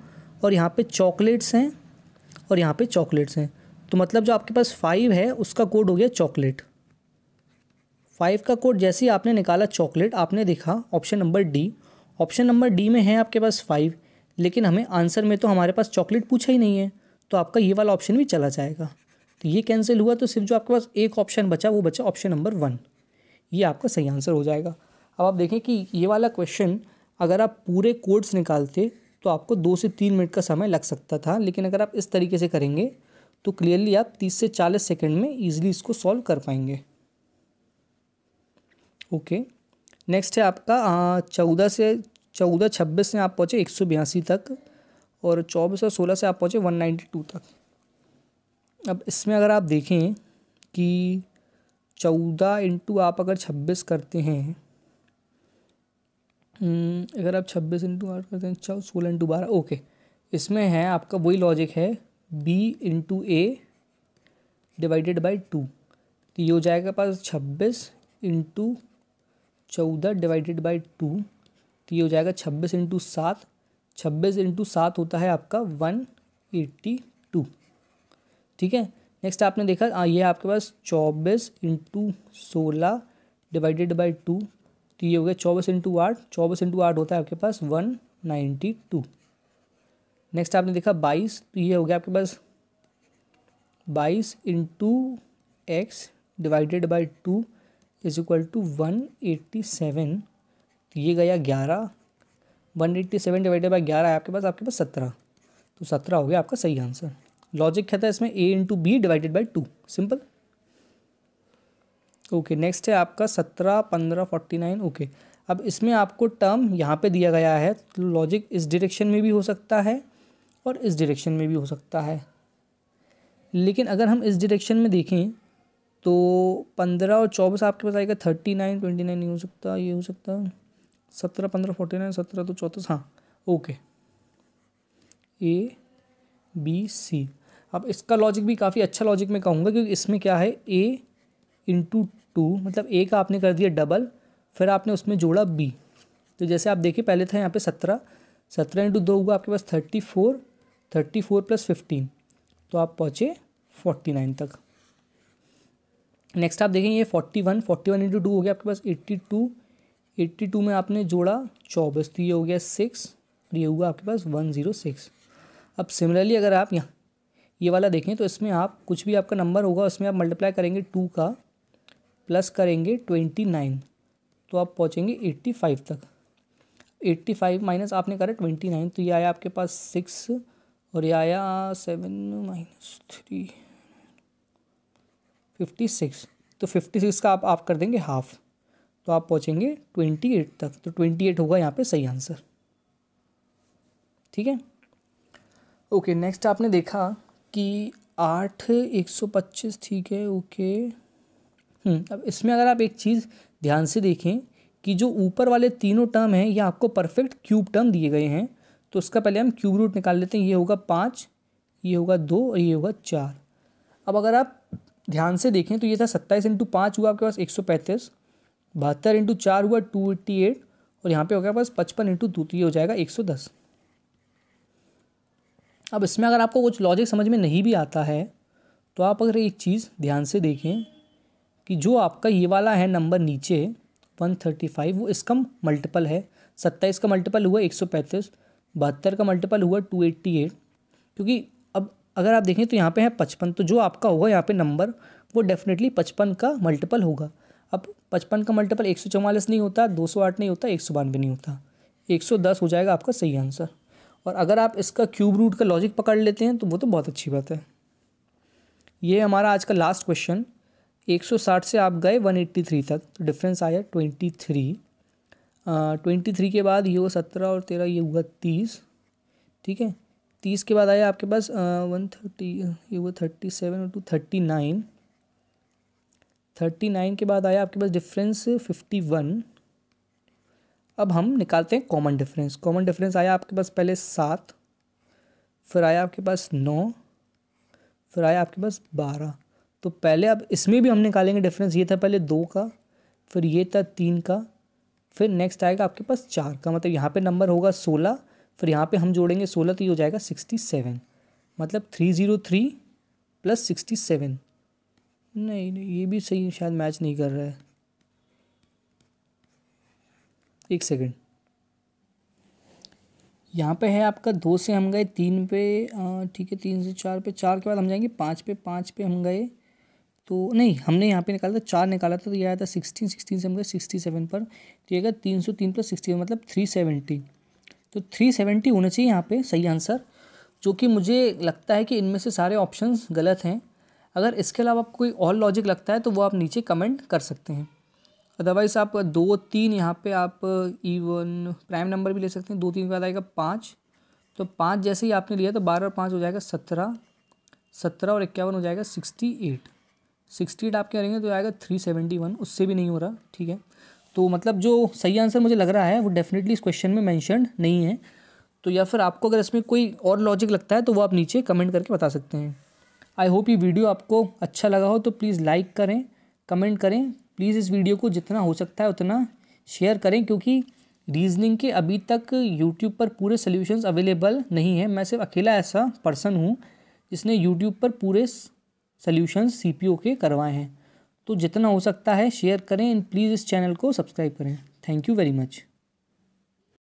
S1: और यहाँ पे चॉकलेट्स हैं और यहाँ पे चॉकलेट्स हैं तो मतलब जो आपके पास फाइव है उसका कोड हो गया चॉकलेट फाइव का कोड जैसे ही आपने निकाला चॉकलेट आपने देखा option number D option number D में है आपके पास फाइव लेकिन हमें आंसर में तो हमारे पास चॉकलेट पूछा ही नहीं है तो आपका ये वाला ऑप्शन भी चला जाएगा तो ये कैंसिल हुआ तो सिर्फ जो आपके पास एक ऑप्शन बचा वो बचा ऑप्शन नंबर वन ये आपका सही आंसर हो जाएगा अब आप देखें कि ये वाला क्वेश्चन अगर आप पूरे कोड्स निकालते तो आपको दो से तीन मिनट का समय लग सकता था लेकिन अगर आप इस तरीके से करेंगे तो क्लियरली आप तीस से चालीस सेकेंड में ईजिली इसको सॉल्व कर पाएंगे ओके नेक्स्ट है आपका चौदह से चौदह छब्बीस से आप पहुँचे एक सौ बयासी तक और चौबीस और सोलह से आप पहुँचे वन नाइन्टी टू तक अब इसमें अगर आप देखें कि चौदह इंटू आप अगर छब्बीस करते हैं हम्म, अगर आप छब्बीस इंटू आठ करते हैं चौ सोलह इंटू बारह ओके इसमें है आपका वही लॉजिक है B into A divided by two तो ये हो जाएगा पास छब्बीस इंटू चौदह डिवाइडेड बाई टू तो ये हो जाएगा छब्बीस इंटू सात छब्बीस इंटू सात होता है आपका वन एट्टी टू ठीक है नेक्स्ट आपने देखा आ, हाँ, ये आपके पास चौबीस इंटू सोलह डिवाइडेड बाई टू तो ये हो गया चौबीस इंटू आठ चौबीस इंटू आठ होता है आपके पास वन नाइन्टी टू नेक्स्ट आपने देखा बाईस तो ये हो गया आपके पास बाईस into X divided by two is equal to one eighty seven ये गया ग्यारह one eighty seven divided by ग्यारह है आपके पास आपके पास सत्रह तो सत्रह हो गया आपका सही आंसर लॉजिक क्या था इसमें A into B divided by two simple okay next है आपका सत्रह पंद्रह फोर्टी नाइन ओके अब इसमें आपको टर्म यहाँ पे दिया गया है तो लॉजिक इस डायरेक्शन में भी हो सकता है और इस डायरेक्शन में भी हो सकता है लेकिन अगर हम इस डरेक्शन में देखें तो पंद्रह और चौबीस आपके पास आएगा थर्टी नाइन ट्वेंटी नाइन नहीं हो सकता ये हो सकता है सत्रह पंद्रह फोर्टी नाइन सत्रह तो चौंतीस हाँ ओके ए बी सी अब इसका लॉजिक भी काफ़ी अच्छा लॉजिक मैं कहूँगा क्योंकि इसमें क्या है ए इंटू टू मतलब ए का आपने कर दिया डबल फिर आपने उसमें जोड़ा बी तो जैसे आप देखिए पहले था यहाँ पे सत्रह सत्रह इंटू दो हुआ आपके पास thirty four thirty four plus fifteen तो आप पहुँचे फोर्टी नाइन तक नेक्स्ट आप देखेंगे ये forty one forty one into two हो गया आपके पास एट्टी टू एट्टी टू में आपने जोड़ा चौबीस तो ये हो गया सिक्स और ये हुआ आपके पास वन ज़ीरो सिक्स अब सिमिलरली अगर आप यहाँ ये वाला देखें तो इसमें आप कुछ भी आपका नंबर होगा उसमें आप मल्टीप्लाई करेंगे टू का प्लस करेंगे ट्वेंटी नाइन तो आप पहुँचेंगे एट्टी फाइव तक एट्टी फाइव माइनस आपने करा ट्वेंटी नाइन तो ये आया आपके पास सिक्स और ये आया seven minus three fifty six तो फिफ्टी सिक्स का आप आप कर देंगे हाफ़ तो आप पहुँचेंगे ट्वेंटी एट तक तो ट्वेंटी एट होगा यहाँ पे सही आंसर ठीक है ओके नेक्स्ट आपने देखा कि आठ एक सौ पच्चीस ठीक है ओके हम्म, अब इसमें अगर आप एक चीज़ ध्यान से देखें कि जो ऊपर वाले तीनों टर्म हैं ये आपको परफेक्ट क्यूब टर्म दिए गए हैं तो उसका पहले हम क्यूब रूट निकाल लेते हैं ये होगा पाँच ये होगा दो और ये होगा चार अब अगर आप ध्यान से देखें तो ये था सत्ताईस इंटू पाँच हुआ आपके पास एक सौ पैंतीस बहत्तर इंटू चार हुआ टू एट्टी एट और यहाँ पे हो गया बस पचपन इंटू टू तो ये हो जाएगा एक सौ दस अब इसमें अगर आपको कुछ लॉजिक समझ में नहीं भी आता है तो आप अगर एक चीज़ ध्यान से देखें कि जो आपका ये वाला है नंबर नीचे वन थर्टी फाइव वो इसका मल्टीपल है सत्ताईस का मल्टीपल हुआ एक सौ पैंतीस बहत्तर का मल्टीपल हुआ टू एट्टी एट क्योंकि अब अगर आप देखें तो यहाँ पे है पचपन तो जो आपका होगा यहाँ पे नंबर वो डेफिनेटली पचपन का मल्टीपल होगा पचपन का मल्टीपल एक नहीं होता दो नहीं होता एक नहीं होता एक हो जाएगा आपका सही आंसर और अगर आप इसका क्यूब रूट का लॉजिक पकड़ लेते हैं तो वो तो बहुत अच्छी बात है ये हमारा आज का लास्ट क्वेश्चन 160 से आप गए 183 तक तो डिफरेंस आया 23 ट्वेंटी थ्री के बाद ये हुआ सत्रह और तेरह ये हुआ तीस ठीक है तीस के बाद आया आपके पास वन थर्टी ये हुआ थर्टी सेवन और two thirty nine thirty nine के बाद आया आपके पास डिफरेंस फिफ्टी वन अब हम निकालते हैं कॉमन डिफरेंस कॉमन डिफरेंस आया आपके पास पहले सात फिर आया आपके पास नौ फिर आया आपके पास बारह तो पहले अब इसमें भी हम निकालेंगे डिफरेंस ये था पहले दो का फिर ये था तीन का फिर नेक्स्ट आएगा आपके पास चार का मतलब यहाँ पे नंबर होगा सोलह फिर यहाँ पे हम जोड़ेंगे सोलह तो ये हो जाएगा सिक्सटी सेवन मतलब three zero three plus sixty seven नहीं नहीं ये भी सही शायद मैच नहीं कर रहा है एक सेकंड यहाँ पे है आपका दो से हम गए तीन पे ठीक है तीन से चार पे चार के बाद हम जाएंगे पाँच पे पाँच पे हम गए तो नहीं हमने यहाँ पे निकाला था चार निकाला था तो ये आया था सिक्सटीन सिक्सटीन से हम गए सिक्सटी सेवन पर तो ये गया तीन सौ तीन प्लस सिक्सटी मतलब थ्री सेवेंटी तो थ्री सेवेंटी होना चाहिए यहाँ पे सही आंसर जो कि मुझे लगता है कि इनमें से सारे ऑप्शंस गलत हैं अगर इसके अलावा आपको कोई और लॉजिक लगता है तो वो आप नीचे कमेंट कर सकते हैं अदरवाइज़ आप दो तीन यहाँ पे आप इवन प्राइम नंबर भी ले सकते हैं दो तीन के बाद आएगा पाँच तो पाँच जैसे ही आपने लिया तो बारह और पाँच हो जाएगा सत्रह सत्रह और इक्यावन हो जाएगा सिक्सटी एट सिक्सटी एट आप क्या करेंगे तो आएगा थ्री सेवेंटी वन उससे भी नहीं हो रहा ठीक है तो मतलब जो सही आंसर मुझे लग रहा है वो डेफिनेटली इस क्वेश्चन में मैंशन नहीं है तो या फिर आपको अगर इसमें कोई और लॉजिक लगता है तो वो आप नीचे कमेंट करके बता सकते हैं आई होप ये वीडियो आपको अच्छा लगा हो तो प्लीज़ लाइक करें कमेंट करें प्लीज़ इस वीडियो को जितना हो सकता है उतना शेयर करें क्योंकि रीजनिंग के अभी तक यूट्यूब पर पूरे सोल्यूशन अवेलेबल नहीं है मैं सिर्फ अकेला ऐसा पर्सन हूँ जिसने यूट्यूब पर पूरे सोल्यूशन सी के करवाए हैं तो जितना हो सकता है शेयर करें एंड प्लीज़ इस चैनल को सब्सक्राइब करें थैंक यू वेरी मच